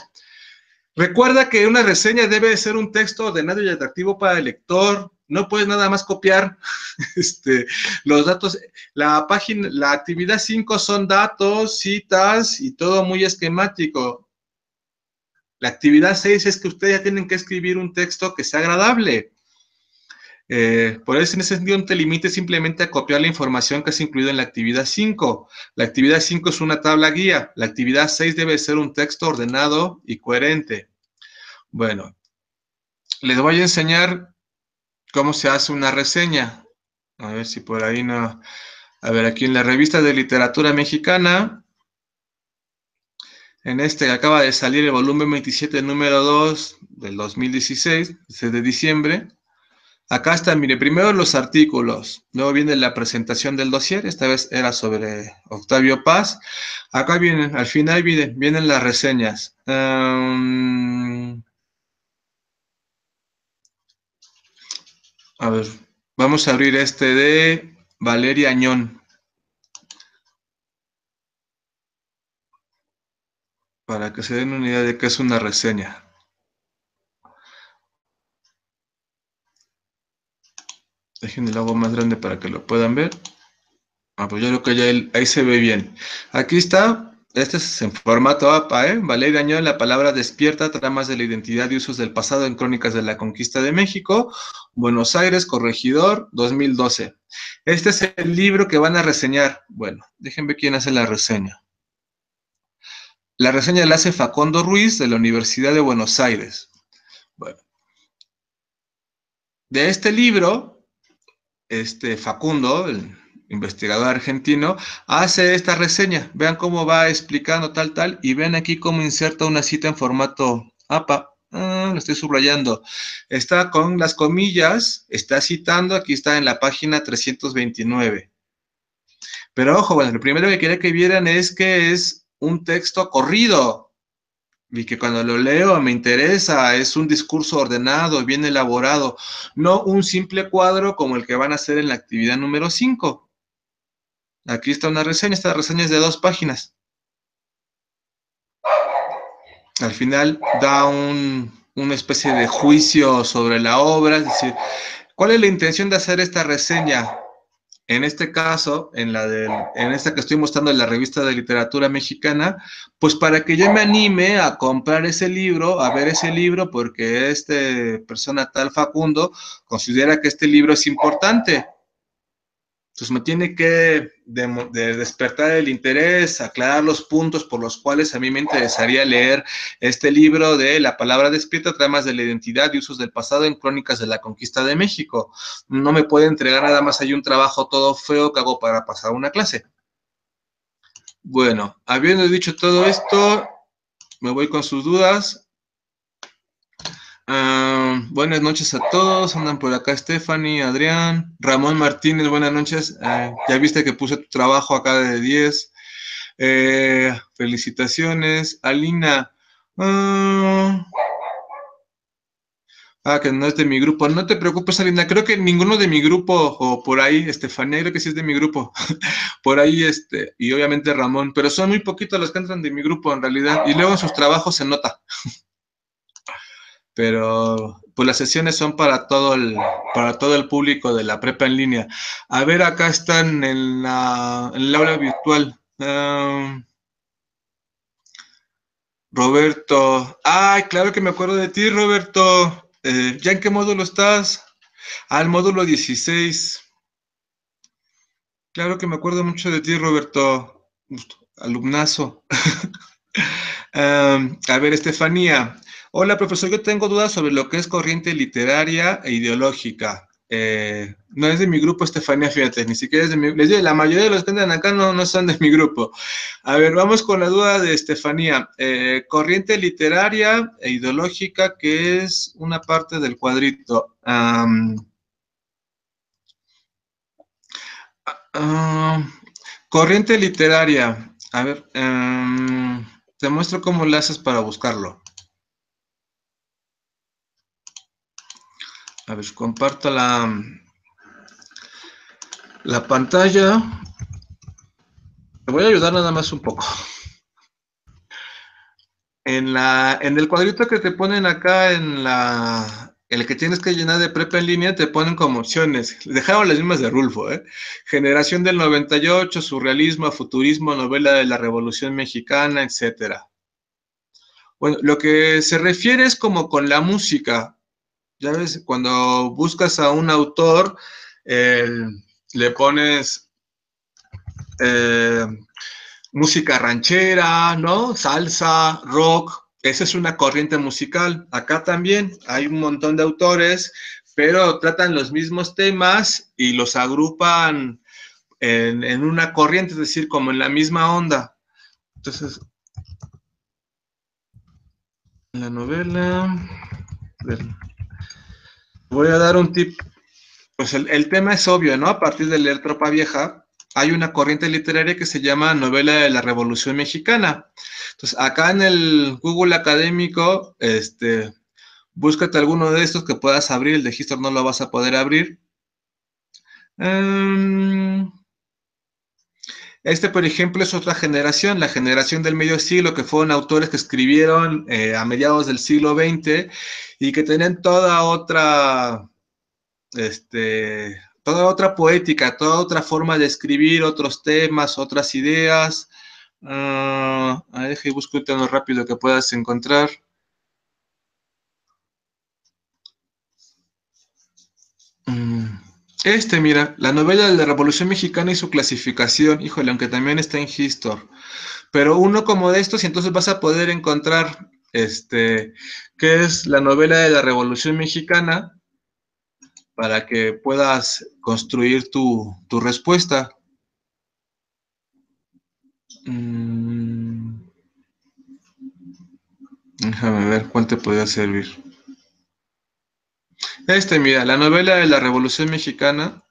Recuerda que una reseña debe ser un texto ordenado y atractivo para el lector. No puedes nada más copiar este, los datos. La página, la actividad 5 son datos, citas y todo muy esquemático. La actividad 6 es que ustedes ya tienen que escribir un texto que sea agradable. Eh, por eso, en ese sentido, no te limites simplemente a copiar la información que has incluido en la actividad 5. La actividad 5 es una tabla guía. La actividad 6 debe ser un texto ordenado y coherente. Bueno, les voy a enseñar cómo se hace una reseña. A ver si por ahí no... A ver, aquí en la revista de literatura mexicana, en este acaba de salir el volumen 27, número 2 del 2016, de diciembre, Acá están, mire, primero los artículos, luego viene la presentación del dossier, esta vez era sobre Octavio Paz. Acá vienen, al final vienen, las reseñas. a ver, vamos a abrir este de Valeria Añón. Para que se den una idea de qué es una reseña. Dejen el agua más grande para que lo puedan ver. Ah, pues yo creo que ya ahí se ve bien. Aquí está. Este es en formato APA, ¿eh? Valeria Añón, la palabra despierta, tramas de la identidad y usos del pasado en Crónicas de la Conquista de México, Buenos Aires, Corregidor, 2012. Este es el libro que van a reseñar. Bueno, déjenme quién hace la reseña. La reseña la hace Facundo Ruiz de la Universidad de Buenos Aires. Bueno. De este libro, este Facundo, el investigador argentino, hace esta reseña. Vean cómo va explicando tal, tal, y ven aquí cómo inserta una cita en formato APA. Ah, lo estoy subrayando. Está con las comillas, está citando, aquí está en la página 329. Pero ojo, bueno, lo primero que quería que vieran es que es un texto corrido, y que cuando lo leo me interesa, es un discurso ordenado, bien elaborado, no un simple cuadro como el que van a hacer en la actividad número 5. Aquí está una reseña, esta reseña es de dos páginas. Al final da un, una especie de juicio sobre la obra, es decir, ¿cuál es la intención de hacer esta reseña? En este caso, en, la del, en esta que estoy mostrando en la revista de literatura mexicana, pues para que yo me anime a comprar ese libro, a ver ese libro, porque este persona tal Facundo considera que este libro es importante. Entonces me tiene que despertar el interés, aclarar los puntos por los cuales a mí me interesaría leer este libro de La palabra despierta, tramas de la identidad y usos del pasado en crónicas de la conquista de México. No me puede entregar nada más hay un trabajo todo feo que hago para pasar una clase. Bueno, habiendo dicho todo esto, me voy con sus dudas. Ah, buenas noches a todos, andan por acá Stephanie, Adrián, Ramón Martínez, buenas noches. Eh, ya viste que puse tu trabajo acá de 10. Eh, felicitaciones, Alina. Ah, ah, que no es de mi grupo. No te preocupes, Alina. Creo que ninguno de mi grupo, o por ahí, Estefanía, creo que sí es de mi grupo. por ahí, este, y obviamente Ramón, pero son muy poquitos los que entran de mi grupo en realidad. Y luego en sus trabajos se nota. pero pues las sesiones son para todo el, para todo el público de la prepa en línea. A ver, acá están en, la, aula virtual. Em, Roberto, ay, claro que me acuerdo de ti, Roberto. Eh, ¿Ya en qué módulo estás? Al ah, módulo 16. Claro que me acuerdo mucho de ti, Roberto. Alumnazo. Em, a ver, Estefanía, Hola, profesor, yo tengo dudas sobre lo que es corriente literaria e ideológica. Eh, no es de mi grupo, Estefanía, fíjate, ni siquiera es de mi Les la mayoría de los que andan acá no, no son de mi grupo. A ver, vamos con la duda de Estefanía. Eh, corriente literaria e ideológica, que es una parte del cuadrito. Ah, ah, corriente literaria. A ver, em, te muestro cómo la haces para buscarlo. A ver, comparto la, la pantalla. Te voy a ayudar nada más un poco. En, la, en el cuadrito que te ponen acá, en la, el que tienes que llenar de prepa en línea, te ponen como opciones. Dejaron las mismas de Rulfo, ¿eh? Generación del 98, surrealismo, futurismo, novela de la Revolución Mexicana, etcétera. Bueno, lo que se refiere es como con la música cuando buscas a un autor, le pones eh, música ranchera, ¿no? Salsa, rock. Esa es una corriente musical. Acá también hay un montón de autores, pero tratan los mismos temas y los agrupan en, una corriente, es decir, como en la misma onda. Entonces, la novela voy a dar un tip. Pues el, tema es obvio, ¿no? A partir de leer Tropa Vieja, hay una corriente literaria que se llama novela de la Revolución Mexicana. Entonces, acá en el Google académico, este, búscate alguno de estos que puedas abrir, el de no lo vas a poder abrir. Em, este, por ejemplo, es otra generación, la generación del medio siglo, que fueron autores que escribieron eh, a mediados del siglo XX y que tenían toda otra, este, toda otra poética, toda otra forma de escribir, otros temas, otras ideas. Uh, ah, deje y busco lo rápido que puedas encontrar. Mm. Este, mira, la novela de la Revolución Mexicana y su clasificación, híjole, aunque también está en Histor. Pero uno como de estos, y entonces vas a poder encontrar, este, qué es la novela de la Revolución Mexicana, para que puedas construir tu, respuesta. Mm. Déjame ver cuál te podría servir. Este, mira, la novela de la Revolución Mexicana.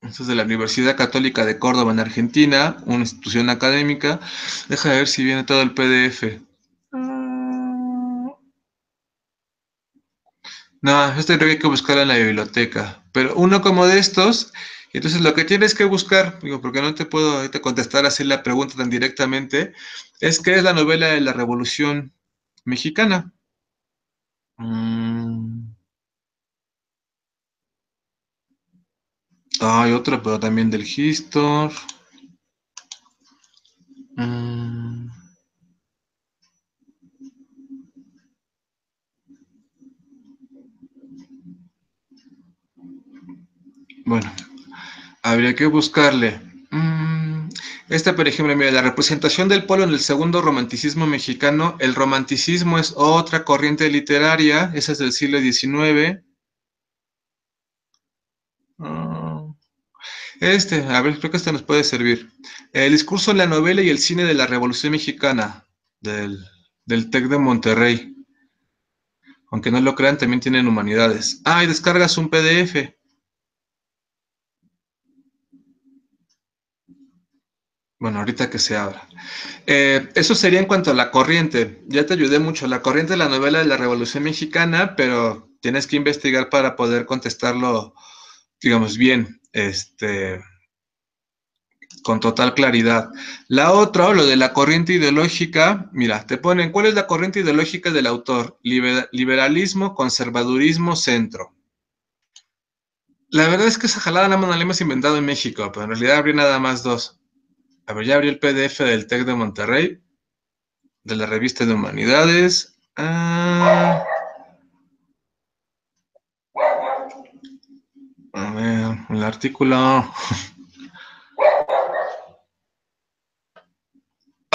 Esto es de la Universidad Católica de Córdoba en Argentina, una institución académica. Deja de ver si viene todo el PDF. No, este creo que hay que buscarlo en la biblioteca. Pero uno como de estos, entonces lo que tienes que buscar, digo, porque no te puedo te contestar así la pregunta tan directamente, es qué es la novela de la Revolución Mexicana. Mm. hay otra, pero también del Histor. Mm. Bueno, habría que buscarle esta, por ejemplo, mira, la representación del polo en el segundo romanticismo mexicano. El romanticismo es otra corriente literaria, esa es del siglo XIX. Ah, este, a ver, creo que este nos puede servir. El discurso en la novela y el cine de la Revolución Mexicana, del, del TEC de Monterrey. Aunque no lo crean, también tienen humanidades. Ah, y descargas un PDF. Bueno, ahorita que se abra. Eh, eso sería en cuanto a la corriente. Ya te ayudé mucho. La corriente de la novela de la Revolución Mexicana, pero tienes que investigar para poder contestarlo, digamos, bien, este, con total claridad. La otra, lo de la corriente ideológica, mira, te ponen, ¿cuál es la corriente ideológica del autor? liberalismo, conservadurismo, centro. La verdad es que esa jalada nada más la hemos inventado en México, pero en realidad habría nada más dos. A ver, ya abrí el PDF del TEC de Monterrey, de la revista de Humanidades. Ah, a ver, el artículo.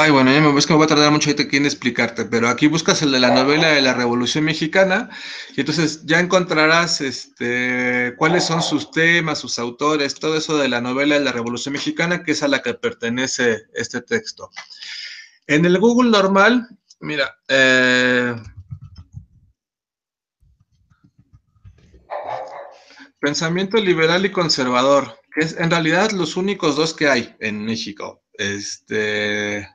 Ay, bueno, ya me, ves que me voy a tardar mucho aquí en explicarte, pero aquí buscas el de la novela de la Revolución Mexicana y entonces ya encontrarás este, cuáles son sus temas, sus autores, todo eso de la novela de la Revolución Mexicana, que es a la que pertenece este texto. En el Google normal, mira, eh, pensamiento liberal y conservador, que es en realidad los únicos dos que hay en México. Este,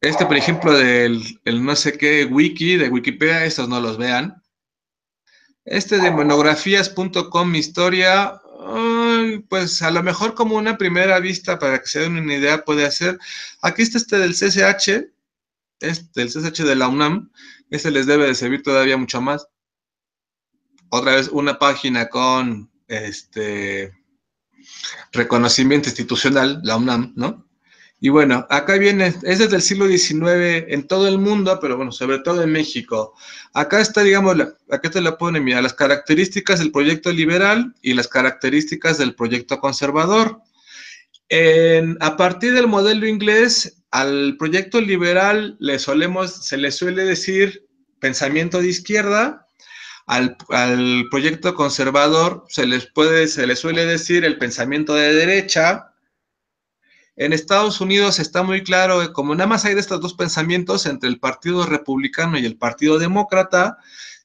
este, por ejemplo, del no sé qué wiki de Wikipedia, estos no los vean. Este de monografías.com historia, pues a lo mejor como una primera vista para que se den una idea puede hacer. Aquí está este del CCH, este, el CCH de la UNAM, este les debe de servir todavía mucho más. Otra vez una página con este reconocimiento institucional, la UNAM, ¿no? Y bueno, acá viene, es desde el siglo XIX en todo el mundo, pero bueno, sobre todo en México. Acá está, digamos, aquí acá te la pone, mira, las características del proyecto liberal y las características del proyecto conservador. a partir del modelo inglés, al proyecto liberal le solemos, se le suele decir pensamiento de izquierda, al, proyecto conservador se les puede, se le suele decir el pensamiento de derecha, en Estados Unidos está muy claro, eh, como nada más hay de estos dos pensamientos entre el Partido Republicano y el Partido Demócrata,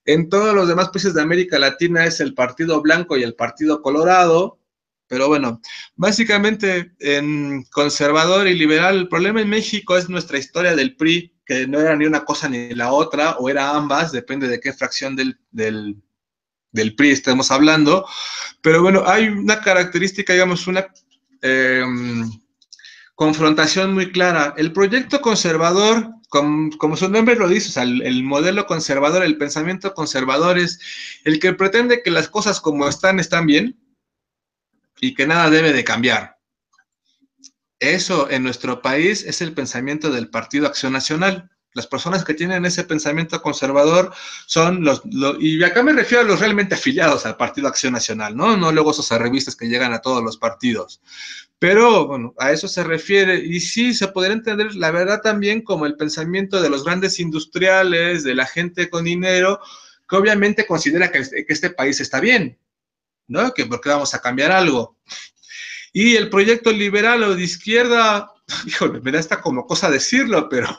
en todos los demás países de América Latina es el Partido Blanco y el Partido Colorado, pero bueno, básicamente en conservador y liberal, el problema en México es nuestra historia del PRI, que no era ni una cosa ni la otra, o era ambas, depende de qué fracción del, PRI estemos hablando. Pero bueno, hay una característica, digamos, una em, confrontación muy clara. El proyecto conservador, como su nombre lo dice, o sea, el, el, modelo conservador, el pensamiento conservador es el que pretende que las cosas como están están bien y que nada debe de cambiar. Eso en nuestro país es el pensamiento del Partido Acción Nacional. Las personas que tienen ese pensamiento conservador son los, y acá me refiero a los realmente afiliados al Partido Acción Nacional, ¿no? No luego esos revistas que llegan a todos los partidos. Pero, bueno, a eso se refiere. Y sí, se podría entender, la verdad, también como el pensamiento de los grandes industriales, de la gente con dinero, que obviamente considera que, este, que este país está bien, ¿no? Que porque vamos a cambiar algo. Y el proyecto liberal o de izquierda, híjole, me da esta como cosa decirlo, pero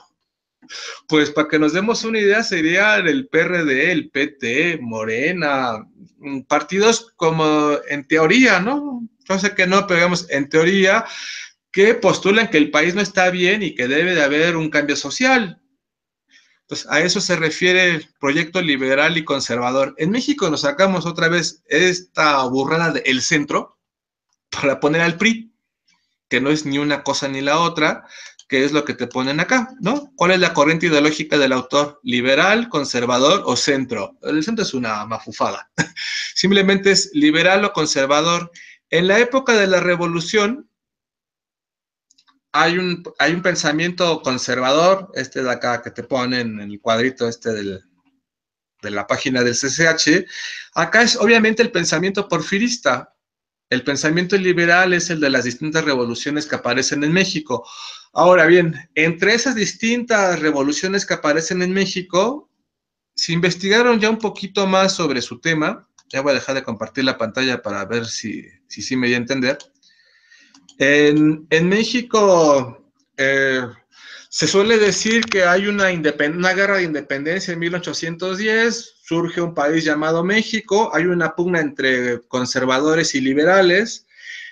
pues para que nos demos una idea, sería el PRD, el PT, Morena, mm, partidos como en teoría, ¿no? Yo sé que no, pero digamos, en teoría, que postulan que el país no está bien y que debe de haber un cambio social. Entonces, a eso se refiere el proyecto liberal y conservador. En México nos sacamos otra vez esta burrada del centro para poner al PRI, que no es ni una cosa ni la otra, ¿Qué es lo que te ponen acá, ¿no? ¿Cuál es la corriente ideológica del autor? ¿Liberal, conservador o centro? El centro es una mafufada. Simplemente es liberal o conservador. En la época de la revolución hay un, hay un pensamiento conservador, este de acá que te ponen en el cuadrito este de la página del CCH. Acá es obviamente el pensamiento porfirista, el pensamiento liberal es el de las distintas revoluciones que aparecen en México. Ahora bien, entre esas distintas revoluciones que aparecen en México, si investigaron ya un poquito más sobre su tema, ya voy a dejar de compartir la pantalla para ver si, si sí me voy a entender. En, en México, eh, se suele decir que hay una, guerra de independencia en 1810, surge un país llamado México, hay una pugna entre conservadores y liberales.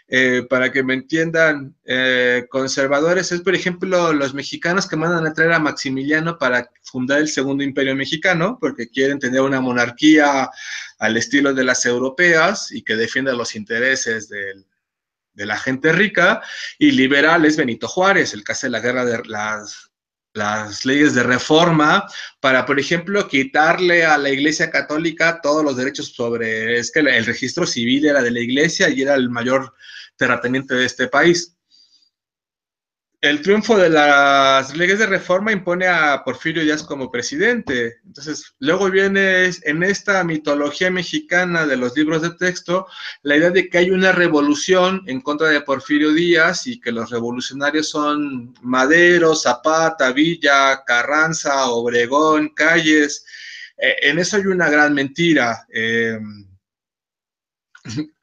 Eh, para que me entiendan, eh, conservadores es, por ejemplo, los mexicanos que mandan a traer a Maximiliano para fundar el Segundo Imperio Mexicano, porque quieren tener una monarquía al estilo de las europeas y que defienda los intereses del, de la gente rica, y liberal es Benito Juárez, el que hace la guerra de las, las leyes de reforma para, por ejemplo, quitarle a la Iglesia Católica todos los derechos sobre, es que el registro civil era de la Iglesia y era el mayor terrateniente de este país el triunfo de las leyes de reforma impone a Porfirio Díaz como presidente. Entonces, luego viene en esta mitología mexicana de los libros de texto la idea de que hay una revolución en contra de Porfirio Díaz y que los revolucionarios son Madero, Zapata, Villa, Carranza, Obregón, Calles. Eh, en eso hay una gran mentira. Eh,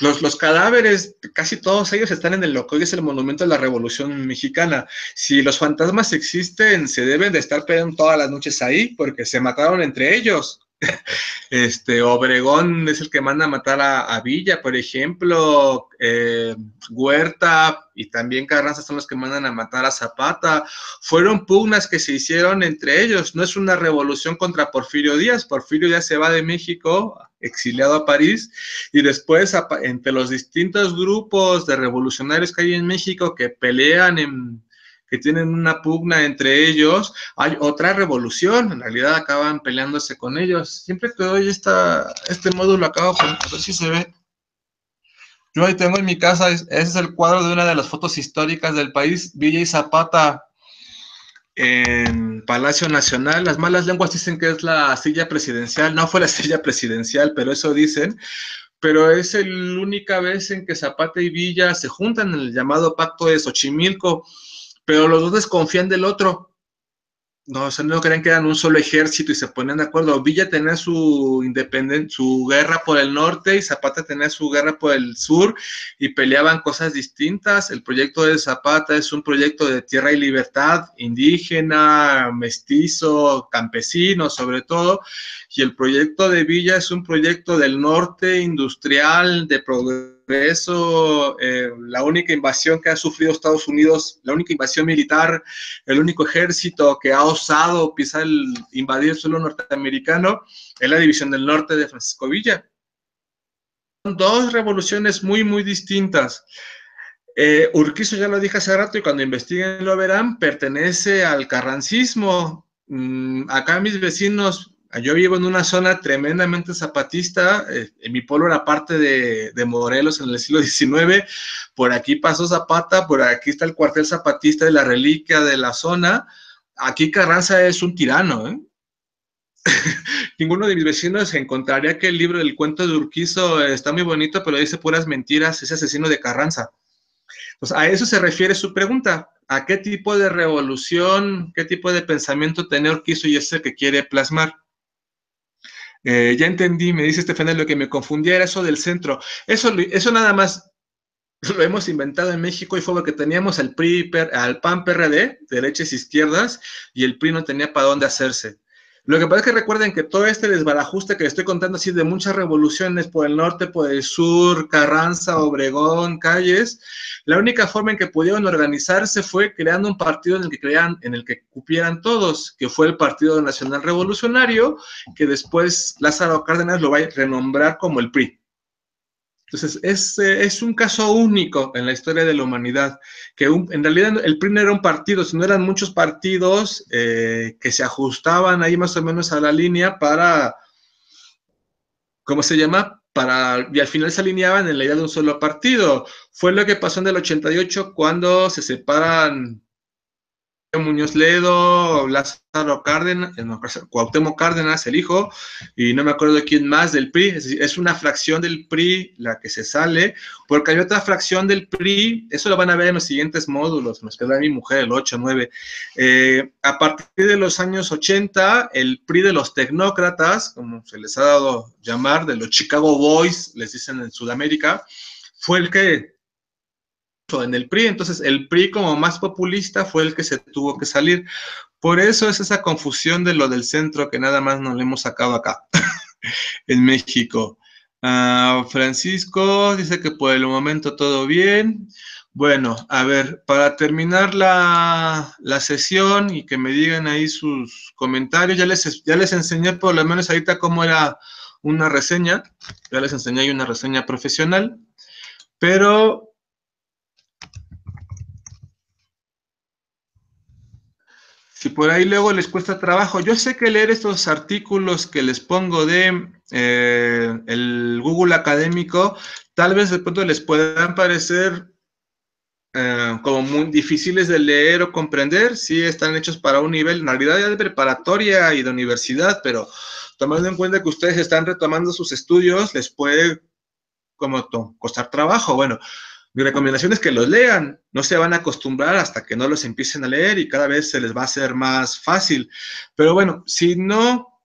los, cadáveres, casi todos ellos están en el lo que es el Monumento de la Revolución Mexicana. Si los fantasmas existen, se deben de estar peleando todas las noches ahí porque se mataron entre ellos. Este, Obregón es el que manda a matar a, Villa, por ejemplo, eh, Huerta y también Carranza son los que mandan a matar a Zapata. Fueron pugnas que se hicieron entre ellos, no es una revolución contra Porfirio Díaz. Porfirio ya se va de México, exiliado a París, y después entre los distintos grupos de revolucionarios que hay en México que pelean en que tienen una pugna entre ellos, hay otra revolución, en realidad acaban peleándose con ellos. Siempre que doy está este módulo acabo, con, así se ve. Yo ahí tengo en mi casa, ese es el cuadro de una de las fotos históricas del país, Villa y Zapata, en Palacio Nacional. Las malas lenguas dicen que es la silla presidencial, no fue la silla presidencial, pero eso dicen. Pero es la única vez en que Zapata y Villa se juntan en el llamado Pacto de Xochimilco pero los dos desconfían del otro. No, o no creen que eran un solo ejército y se ponían de acuerdo. Villa tenía su su guerra por el norte y Zapata tenía su guerra por el sur y peleaban cosas distintas. El proyecto de Zapata es un proyecto de tierra y libertad, indígena, mestizo, campesino sobre todo, y el proyecto de Villa es un proyecto del norte industrial, de progreso, eh, la única invasión que ha sufrido Estados Unidos, la única invasión militar, el único ejército que ha osado pisar, el, invadir suelo norteamericano, es la División del Norte de Francisco Villa. Son dos revoluciones muy, muy distintas. Eh, Urquizo, ya lo dije hace rato y cuando investiguen lo verán, pertenece al carrancismo. Mm, acá mis vecinos Ah, yo vivo en una zona tremendamente zapatista. Eh, en mi pueblo era parte de, Morelos en el siglo XIX. Por aquí pasó Zapata, por aquí está el cuartel zapatista de la reliquia de la zona. Aquí Carranza es un tirano. ¿eh? Ninguno de mis vecinos encontraría que el libro del cuento de Urquizo está muy bonito, pero dice puras mentiras, ese asesino de Carranza. Pues a eso se refiere su pregunta. ¿A qué tipo de revolución, qué tipo de pensamiento tiene Urquizo y es el que quiere plasmar? Eh, ya entendí, me dice Estefanel, lo que me confundía era eso del centro. Eso, eso nada más lo hemos inventado en México y fue lo que teníamos al PRI, al PAN PRD, derechas e izquierdas, y el PRI no tenía para dónde hacerse. Lo que pasa es que recuerden que todo este desbarajuste que les estoy contando así de muchas revoluciones por el norte, por el sur, Carranza, Obregón, Calles, la única forma en que pudieron organizarse fue creando un partido en el que crean, en el que cupieran todos, que fue el Partido Nacional Revolucionario, que después Lázaro Cárdenas lo va a renombrar como el PRI. Entonces, eh, es, un caso único en la historia de la humanidad, que en realidad el PRI no era un partido, sino eran muchos partidos eh, que se ajustaban ahí más o menos a la línea para, ¿cómo se llama? Para, y al final se alineaban en la idea de un solo partido. Fue lo que pasó en el 88 cuando se separan Muñoz Ledo, Lázaro Cárdenas, eh, Cuauhtémoc Cárdenas, el hijo, y no me acuerdo de quién más del PRI, es, es una fracción del PRI la que se sale, porque hay otra fracción del PRI, eso lo van a ver en los siguientes módulos, nos queda mi mujer, el 8, 9. Eh, a partir de los años 80, el PRI de los tecnócratas, como se les ha dado llamar, de los Chicago Boys, les dicen en Sudamérica, fue el que en el PRI, entonces el PRI como más populista fue el que se tuvo que salir. Por eso es esa confusión de lo del centro que nada más nos le hemos sacado acá, en México. Ah, Francisco dice que por el momento todo bien. Bueno, a ver, para terminar la, la, sesión y que me digan ahí sus comentarios, ya les, ya les enseñé por lo menos ahorita cómo era una reseña, ya les enseñé ahí una reseña profesional, pero Y por ahí luego les cuesta trabajo, yo sé que leer estos artículos que les pongo de eh, el Google académico, tal vez de pronto les puedan parecer eh, como muy difíciles de leer o comprender, sí están hechos para un nivel, en realidad ya de preparatoria y de universidad, pero tomando en cuenta que ustedes están retomando sus estudios, les puede como costar trabajo. Bueno, mi recomendación es que los lean, no se van a acostumbrar hasta que no los empiecen a leer y cada vez se les va a hacer más fácil. Pero bueno, si no,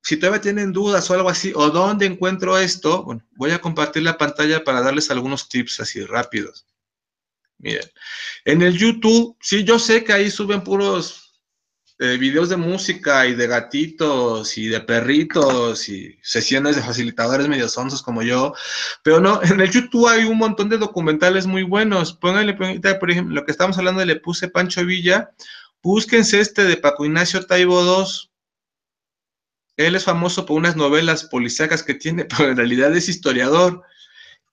si todavía tienen dudas o algo así, o dónde encuentro esto, bueno, voy a compartir la pantalla para darles algunos tips así rápidos. Miren, en el YouTube, sí, yo sé que ahí suben puros eh, videos de música y de gatitos y de perritos y sesiones de facilitadores medio sonsos como yo. Pero no, en el YouTube hay un montón de documentales muy buenos. Pónganle, por ejemplo, lo que estamos hablando le puse Pancho Villa. Búsquense este de Paco Ignacio Taibo II. Él es famoso por unas novelas policíacas que tiene, pero en realidad es historiador.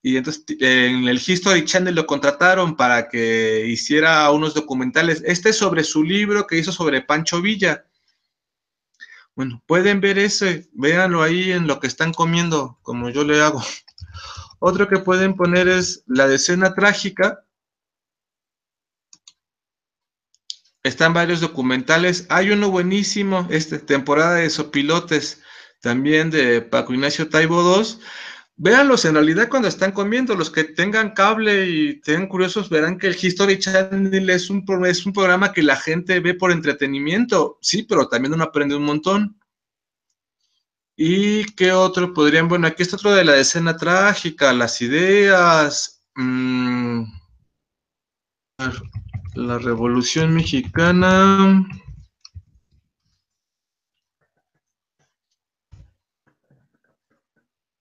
Y entonces en el History Channel lo contrataron para que hiciera unos documentales. Este es sobre su libro que hizo sobre Pancho Villa. Bueno, pueden ver ese, véanlo ahí en lo que están comiendo, como yo le hago. Otro que pueden poner es la decena trágica. Están varios documentales. Hay uno buenísimo, esta temporada de Sopilotes, también de Paco Ignacio Taibo II véanlos en realidad cuando están comiendo. Los que tengan cable y tengan curiosos verán que el History Channel es un, es un programa que la gente ve por entretenimiento, sí, pero también uno aprende un montón. ¿Y qué otro podrían? Bueno, aquí está otro de la escena trágica, las ideas, mm, la revolución mexicana.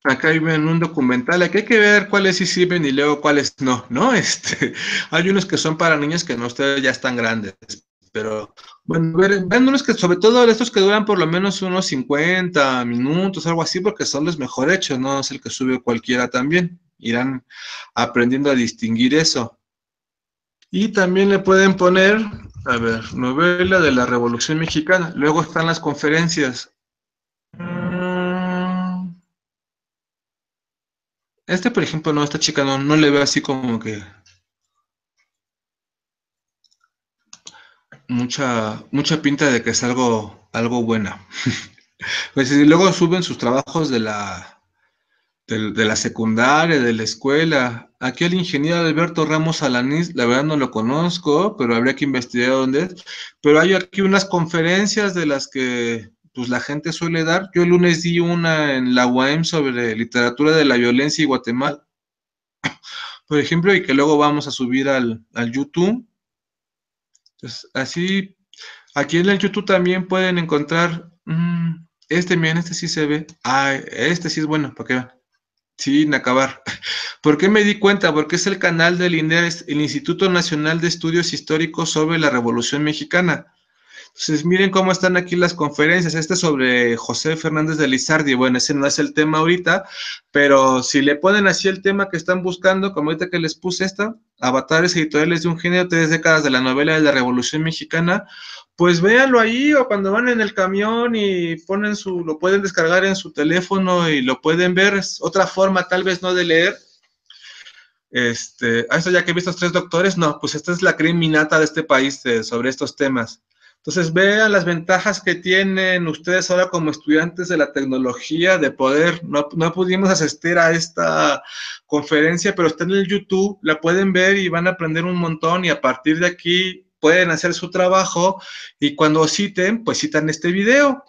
acá hay un documental, aquí hay que ver cuáles sí sirven y luego cuáles no, ¿no? Este, hay unos que son para niños que no ustedes ya están grandes, pero bueno, ver, ven unos que sobre todo estos que duran por lo menos unos 50 minutos, algo así, porque son los mejor hechos, no es el que sube cualquiera también. Irán aprendiendo a distinguir eso. Y también le pueden poner, a ver, novela de la Revolución Mexicana. Luego están las conferencias. Este, por ejemplo, no, esta chica no, le veo así como que mucha, mucha pinta de que es algo, algo buena. pues y luego suben sus trabajos de la, la secundaria, de la escuela. Aquí el ingeniero Alberto Ramos Alanís, la verdad no lo conozco, pero habría que investigar dónde es. Pero hay aquí unas conferencias de las que pues la gente suele dar. Yo el lunes di una en la UAM sobre literatura de la violencia y Guatemala, por ejemplo, y que luego vamos a subir al, YouTube. Entonces, así, aquí en el YouTube también pueden encontrar, mm, este, miren, este sí se ve, ah, este sí es bueno, para qué? Sin acabar. ¿Por qué me di cuenta? Porque es el canal del INES el Instituto Nacional de Estudios Históricos sobre la Revolución Mexicana. Entonces, pues miren cómo están aquí las conferencias. Este sobre José Fernández de Lizardi. Bueno, ese no es el tema ahorita, pero si le ponen así el tema que están buscando, como ahorita que les puse esta, avatares editoriales de un género, tres décadas de la novela de la Revolución Mexicana, pues véanlo ahí o cuando van en el camión y ponen su, lo pueden descargar en su teléfono y lo pueden ver. Es otra forma tal vez no de leer, este, a ah, esto ya que visto visto tres doctores, no, pues esta es la criminata de este país eh, sobre estos temas. Entonces vean las ventajas que tienen ustedes ahora como estudiantes de la tecnología, de poder, no, pudimos asistir a esta conferencia, pero está en el YouTube, la pueden ver y van a aprender un montón y a partir de aquí pueden hacer su trabajo y cuando citen, pues citan este video.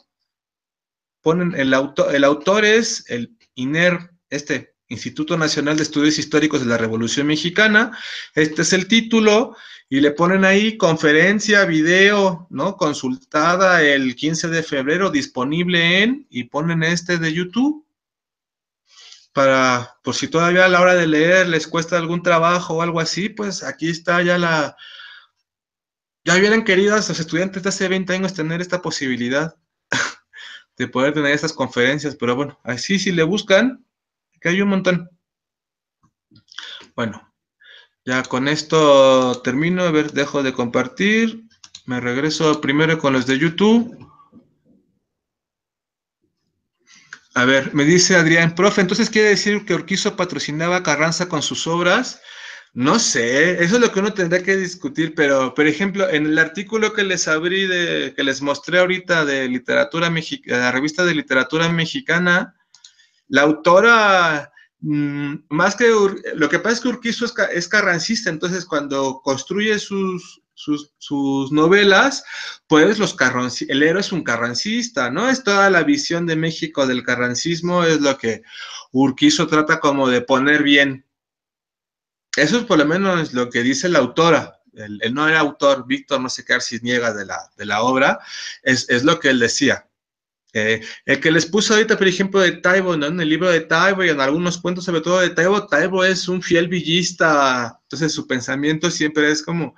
Ponen el, auto, el autor es el INER, este Instituto Nacional de Estudios Históricos de la Revolución Mexicana, este es el título y le ponen ahí conferencia, video, ¿no? Consultada el 15 de febrero, disponible en, y ponen este de YouTube, para, por si todavía a la hora de leer les cuesta algún trabajo o algo así, pues aquí está ya la... Ya vienen queridas los estudiantes de hace 20 años tener esta posibilidad de poder tener estas conferencias, pero bueno, así si le buscan, que hay un montón. Bueno, ya con esto termino, a ver, dejo de compartir. Me regreso primero con los de YouTube. A ver, me dice Adrián, profe, entonces quiere decir que Orquizo patrocinaba Carranza con sus obras. No sé, eso es lo que uno tendrá que discutir, pero por ejemplo, en el artículo que les abrí, de, que les mostré ahorita de literatura la revista de literatura mexicana, la autora Mm, más que lo que pasa es que Urquizo es, carrancista, entonces cuando construye sus, sus, novelas, pues los el héroe es un carrancista, ¿no? Es toda la visión de México del carrancismo, es lo que Urquizo trata como de poner bien. Eso es por lo menos lo que dice la autora. El, no era autor, Víctor no sé qué niega de la, de la obra, es lo que él decía. Eh, el que les puse ahorita, por ejemplo, de Taibo, En el libro de Taibo y en algunos cuentos, sobre todo de Taibo, Taibo es un fiel villista, entonces su pensamiento siempre es como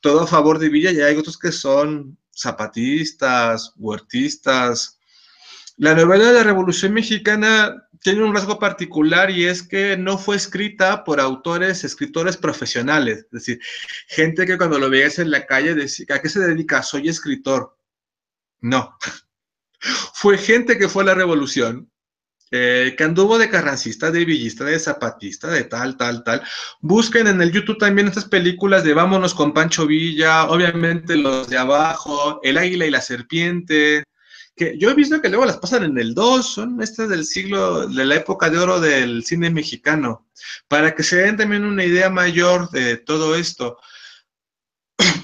todo a favor de Villa, y hay otros que son zapatistas, huertistas. La novela de la Revolución Mexicana tiene un rasgo particular y es que no fue escrita por autores, escritores profesionales, es decir, gente que cuando lo veías en la calle decía, ¿a qué se dedica? Soy escritor. No, fue gente que fue la revolución, eh, que anduvo de carrancista, de villista, de zapatista, de tal, tal, tal. Busquen en el YouTube también estas películas de Vámonos con Pancho Villa, obviamente los de abajo, El Águila y la Serpiente, que yo he visto que luego las pasan en el 2, son estas del siglo, de la época de oro del cine mexicano, para que se den también una idea mayor de todo esto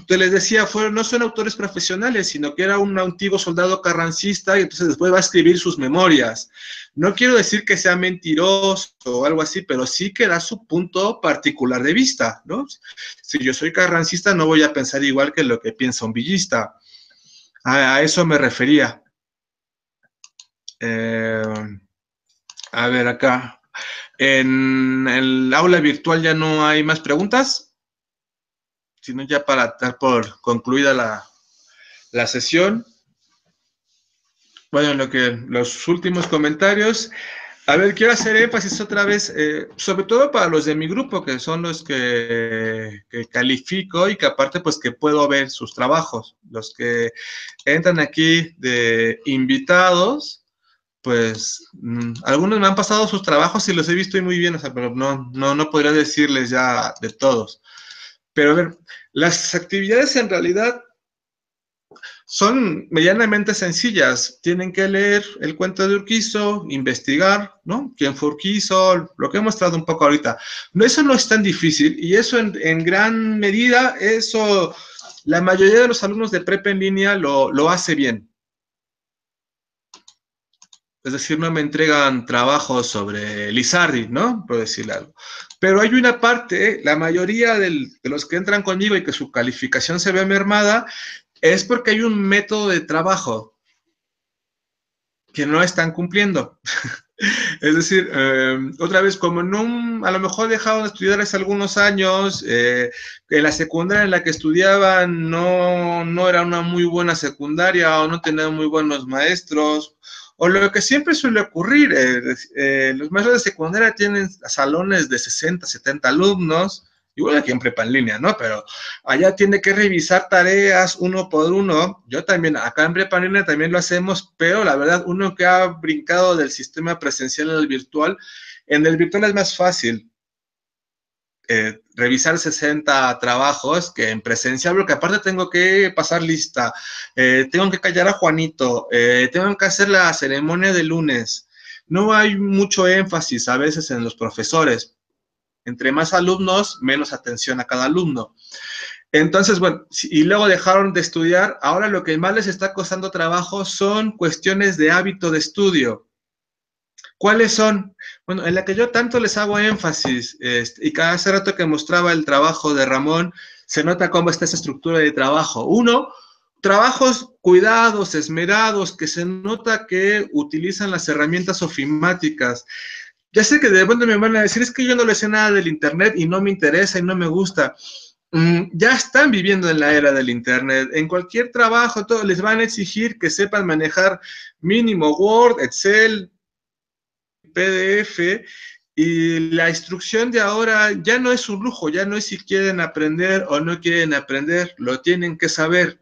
te les decía, no son autores profesionales, sino que era un antiguo soldado carrancista y entonces después va a escribir sus memorias. No quiero decir que sea mentiroso o algo así, pero sí que da su punto particular de vista, ¿no? Si yo soy carrancista, no voy a pensar igual que lo que piensa un villista. A, eso me refería. Eh, a ver, acá. En el aula virtual ya no hay más preguntas sino ya para por concluida la, sesión. Bueno, lo que los últimos comentarios. A ver, quiero hacer énfasis otra vez, eh, sobre todo para los de mi grupo, que son los que, califico y que aparte pues que puedo ver sus trabajos. Los que entran aquí de invitados, pues mm, algunos me han pasado sus trabajos y los he visto muy bien, pero no, no, no podría decirles ya de todos. Pero a ver, las actividades en realidad son medianamente sencillas. Tienen que leer el cuento de Urquizo, investigar, ¿no? ¿Quién fue Urquizo? Lo que he mostrado un poco ahorita. eso no es tan difícil y eso en, gran medida, eso la mayoría de los alumnos de prepa en línea lo, hace bien. Es decir, no me entregan trabajos sobre Lizardi, ¿no? Por decirle algo. Pero hay una parte, ¿eh? la mayoría de los que entran conmigo y que su calificación se ve mermada, es porque hay un método de trabajo que no están cumpliendo. es decir, em, otra vez, como no, a lo mejor dejaron de estudiar hace algunos años, eh, en la secundaria en la que estudiaban no, no era una muy buena secundaria o no tenían muy buenos maestros o lo que siempre suele ocurrir, eh, eh, los maestros de secundaria tienen salones de 60, 70 alumnos, igual aquí en prepa en línea, ¿no? Pero allá tiene que revisar tareas uno por uno. Yo también, acá en prepa en línea también lo hacemos, pero la verdad, uno que ha brincado del sistema presencial al virtual, en el virtual es más fácil. Eh, revisar 60 trabajos que en presencial, porque aparte tengo que pasar lista, eh, tengo que callar a Juanito, eh, tengo que hacer la ceremonia de lunes. No hay mucho énfasis a veces en los profesores. Entre más alumnos, menos atención a cada alumno. Entonces, bueno, y luego dejaron de estudiar. Ahora lo que más les está costando trabajo son cuestiones de hábito de estudio. ¿Cuáles son? Bueno, en la que yo tanto les hago énfasis, este, y cada hace rato que mostraba el trabajo de Ramón, se nota cómo está esa estructura de trabajo. Uno, trabajos cuidados, esmerados, que se nota que utilizan las herramientas ofimáticas. Ya sé que de repente me van a decir, es que yo no le sé nada del Internet y no me interesa y no me gusta mm, ya están viviendo en la era del Internet. En cualquier trabajo todo, les van a exigir que sepan manejar mínimo Word, Excel, PDF y la instrucción de ahora ya no es un lujo, ya no es si quieren aprender o no quieren aprender, lo tienen que saber.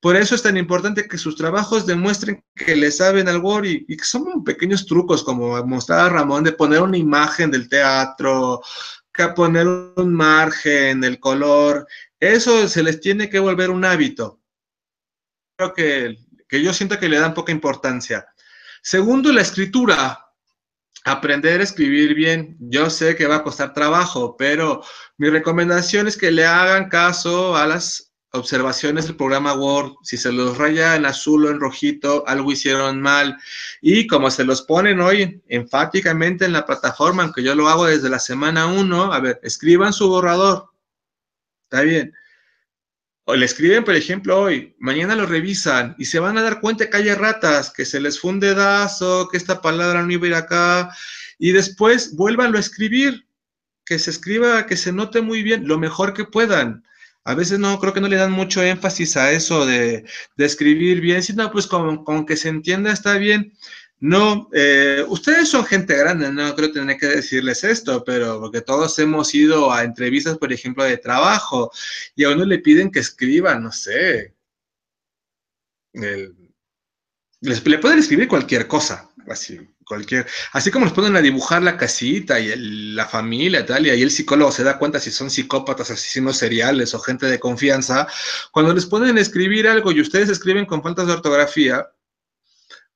Por eso es tan importante que sus trabajos demuestren que le saben algo y, que son pequeños trucos, como mostraba Ramón, de poner una imagen del teatro, que poner un margen, el color. Eso se les tiene que volver un hábito. Creo que, que yo siento que le dan poca importancia. Segundo, la escritura Aprender a escribir bien, yo sé que va a costar trabajo, pero mi recomendación es que le hagan caso a las observaciones del programa Word, si se los raya en azul o en rojito, algo hicieron mal. Y como se los ponen hoy enfáticamente en la plataforma, aunque yo lo hago desde la semana uno, a ver, escriban su borrador. Está bien o le escriben, por ejemplo, hoy, mañana lo revisan y se van a dar cuenta que hay ratas, que se les funde daso, que esta palabra no iba a ir acá, y después vuélvanlo a escribir, que se escriba, que se note muy bien, lo mejor que puedan. A veces no, creo que no le dan mucho énfasis a eso de, escribir bien, sino pues con que se entienda está bien. No, eh, ustedes son gente grande, no creo tener que decirles esto, pero porque todos hemos ido a entrevistas, por ejemplo, de trabajo, y a uno le piden que escriba, no sé, le pueden escribir cualquier cosa, así, cualquier, así como les ponen a dibujar la casita y la familia, tal, y ahí el psicólogo se da cuenta si son psicópatas, asesinos seriales o gente de confianza, cuando les ponen a escribir algo y ustedes escriben con faltas de ortografía,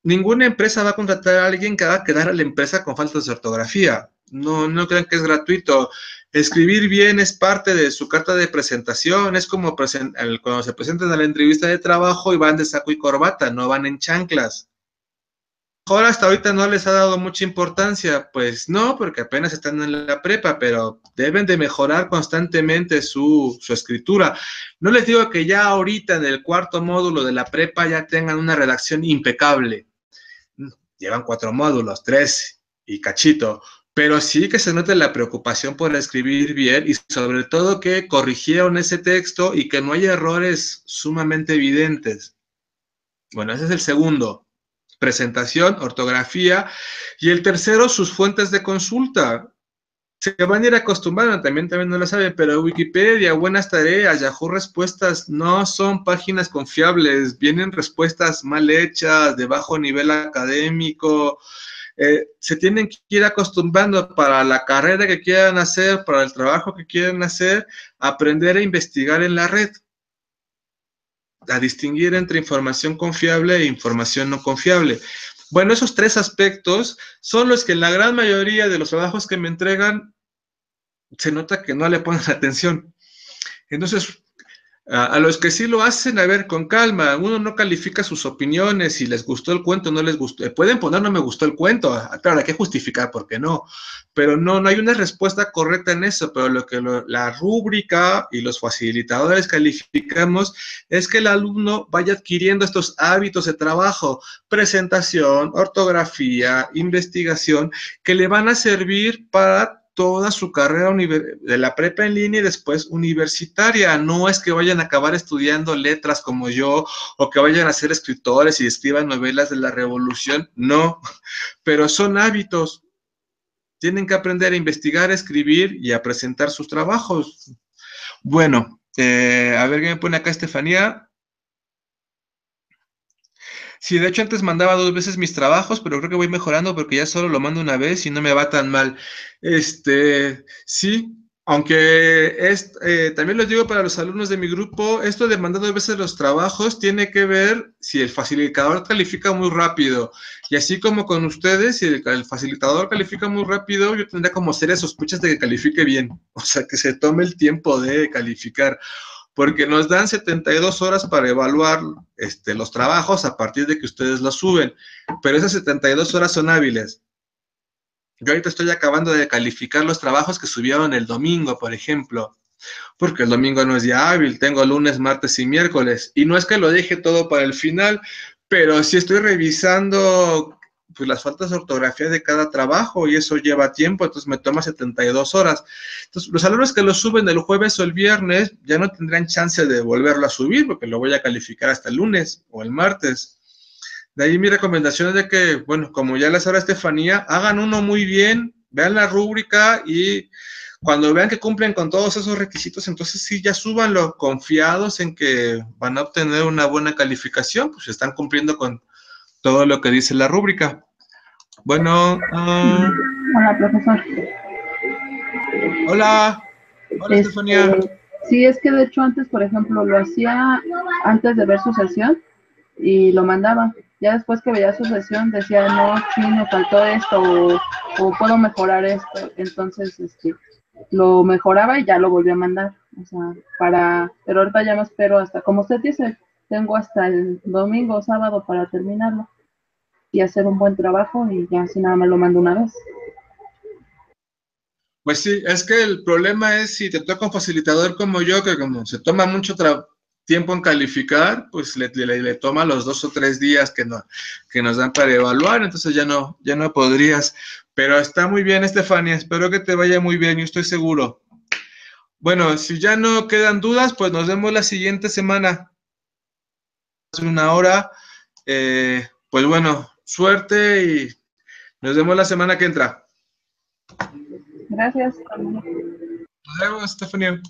Ninguna empresa va a contratar a alguien que va a quedar a la empresa con faltas de ortografía. No, no crean que es gratuito. Escribir bien es parte de su carta de presentación. Es como cuando se presentan a la entrevista de trabajo y van de saco y corbata, no van en chanclas. Ahora hasta ahorita no les ha dado mucha importancia. Pues no, porque apenas están en la prepa, pero deben de mejorar constantemente su, su escritura. No les digo que ya ahorita en el cuarto módulo de la prepa ya tengan una redacción impecable llevan cuatro módulos, tres y cachito, pero sí que se note la preocupación por escribir bien y sobre todo que corrigieron ese texto y que no hay errores sumamente evidentes. Bueno, ese es el segundo. Presentación, ortografía. Y el tercero, sus fuentes de consulta se van a ir acostumbrando, también, también no lo saben, pero Wikipedia, buenas tareas, Yahoo Respuestas no son páginas confiables, vienen respuestas mal hechas, de bajo nivel académico, eh, se tienen que ir acostumbrando para la carrera que quieran hacer, para el trabajo que quieran hacer, aprender a investigar en la red, a distinguir entre información confiable e información no confiable. Bueno, esos tres aspectos son los que en la gran mayoría de los trabajos que me entregan se nota que no le ponen atención. Entonces, a, los que sí lo hacen, a ver, con calma, uno no califica sus opiniones, si les gustó el cuento, no les gustó, eh, pueden poner no me gustó el cuento, ah, claro, hay que justificar por qué no, pero no, no hay una respuesta correcta en eso, pero lo que la rúbrica y los facilitadores calificamos es que el alumno vaya adquiriendo estos hábitos de trabajo, presentación, ortografía, investigación, que le van a servir para toda su carrera de la prepa en línea y después universitaria. No es que vayan a acabar estudiando letras como yo o que vayan a ser escritores y escriban novelas de la revolución, no, pero son hábitos. Tienen que aprender a investigar, a escribir y a presentar sus trabajos. Bueno, eh, a ver qué me pone acá Estefanía. Sí, de hecho antes mandaba dos veces mis trabajos, pero creo que voy mejorando porque ya solo lo mando una vez y no me va tan mal. Este, sí, aunque eh, también lo digo para los alumnos de mi grupo, esto de mandar dos veces los trabajos tiene que ver si el facilitador califica muy rápido. Y así como con ustedes, si el, facilitador califica muy rápido, yo tendría como serias sospechas de que califique bien, o sea, que se tome el tiempo de calificar porque nos dan 72 horas para evaluar este, los trabajos a partir de que ustedes los suben, pero esas 72 horas son hábiles. Yo ahorita estoy acabando de calificar los trabajos que subieron el domingo, por ejemplo, porque el domingo no es día hábil, tengo lunes, martes y miércoles, y no es que lo deje todo para el final, pero si estoy revisando pues las faltas de ortografía de cada trabajo y eso lleva tiempo, entonces me toma 72 horas. Entonces, los alumnos que lo suben el jueves o el viernes ya no tendrán chance de volverlo a subir porque lo voy a calificar hasta el lunes o el martes. De ahí mi recomendación es de que, bueno, como ya les habla Estefanía, hagan uno muy bien, vean la rúbrica y cuando vean que cumplen con todos esos requisitos, entonces sí, ya súbanlo confiados en que van a obtener una buena calificación, pues están cumpliendo con todo lo que dice la rúbrica. Bueno. Hola, ah, profesor. Hola. Hola, este, Sí, es que de hecho antes, por ejemplo, lo hacía antes de ver su sesión y lo mandaba. Ya después que veía su sesión decía, no, sí, me faltó esto o, puedo mejorar esto. Entonces, este, lo mejoraba y ya lo volví a mandar. O sea, para, pero ahorita ya no espero hasta, como usted dice, tengo hasta el domingo o sábado para terminarlo y hacer un buen trabajo y ya si nada más lo mando una vez. Pues sí, es que el problema es si te toca un facilitador como yo, que como se toma mucho tiempo en calificar, pues le, le, toma los dos o tres días que, no, que nos dan para evaluar, entonces ya no, ya no podrías. Pero está muy bien, Estefania, espero que te vaya muy bien, yo estoy seguro. Bueno, si ya no quedan dudas, pues nos vemos la siguiente semana. Una hora. Eh, pues bueno, Suerte y nos vemos la semana que entra. Gracias. Nos vemos,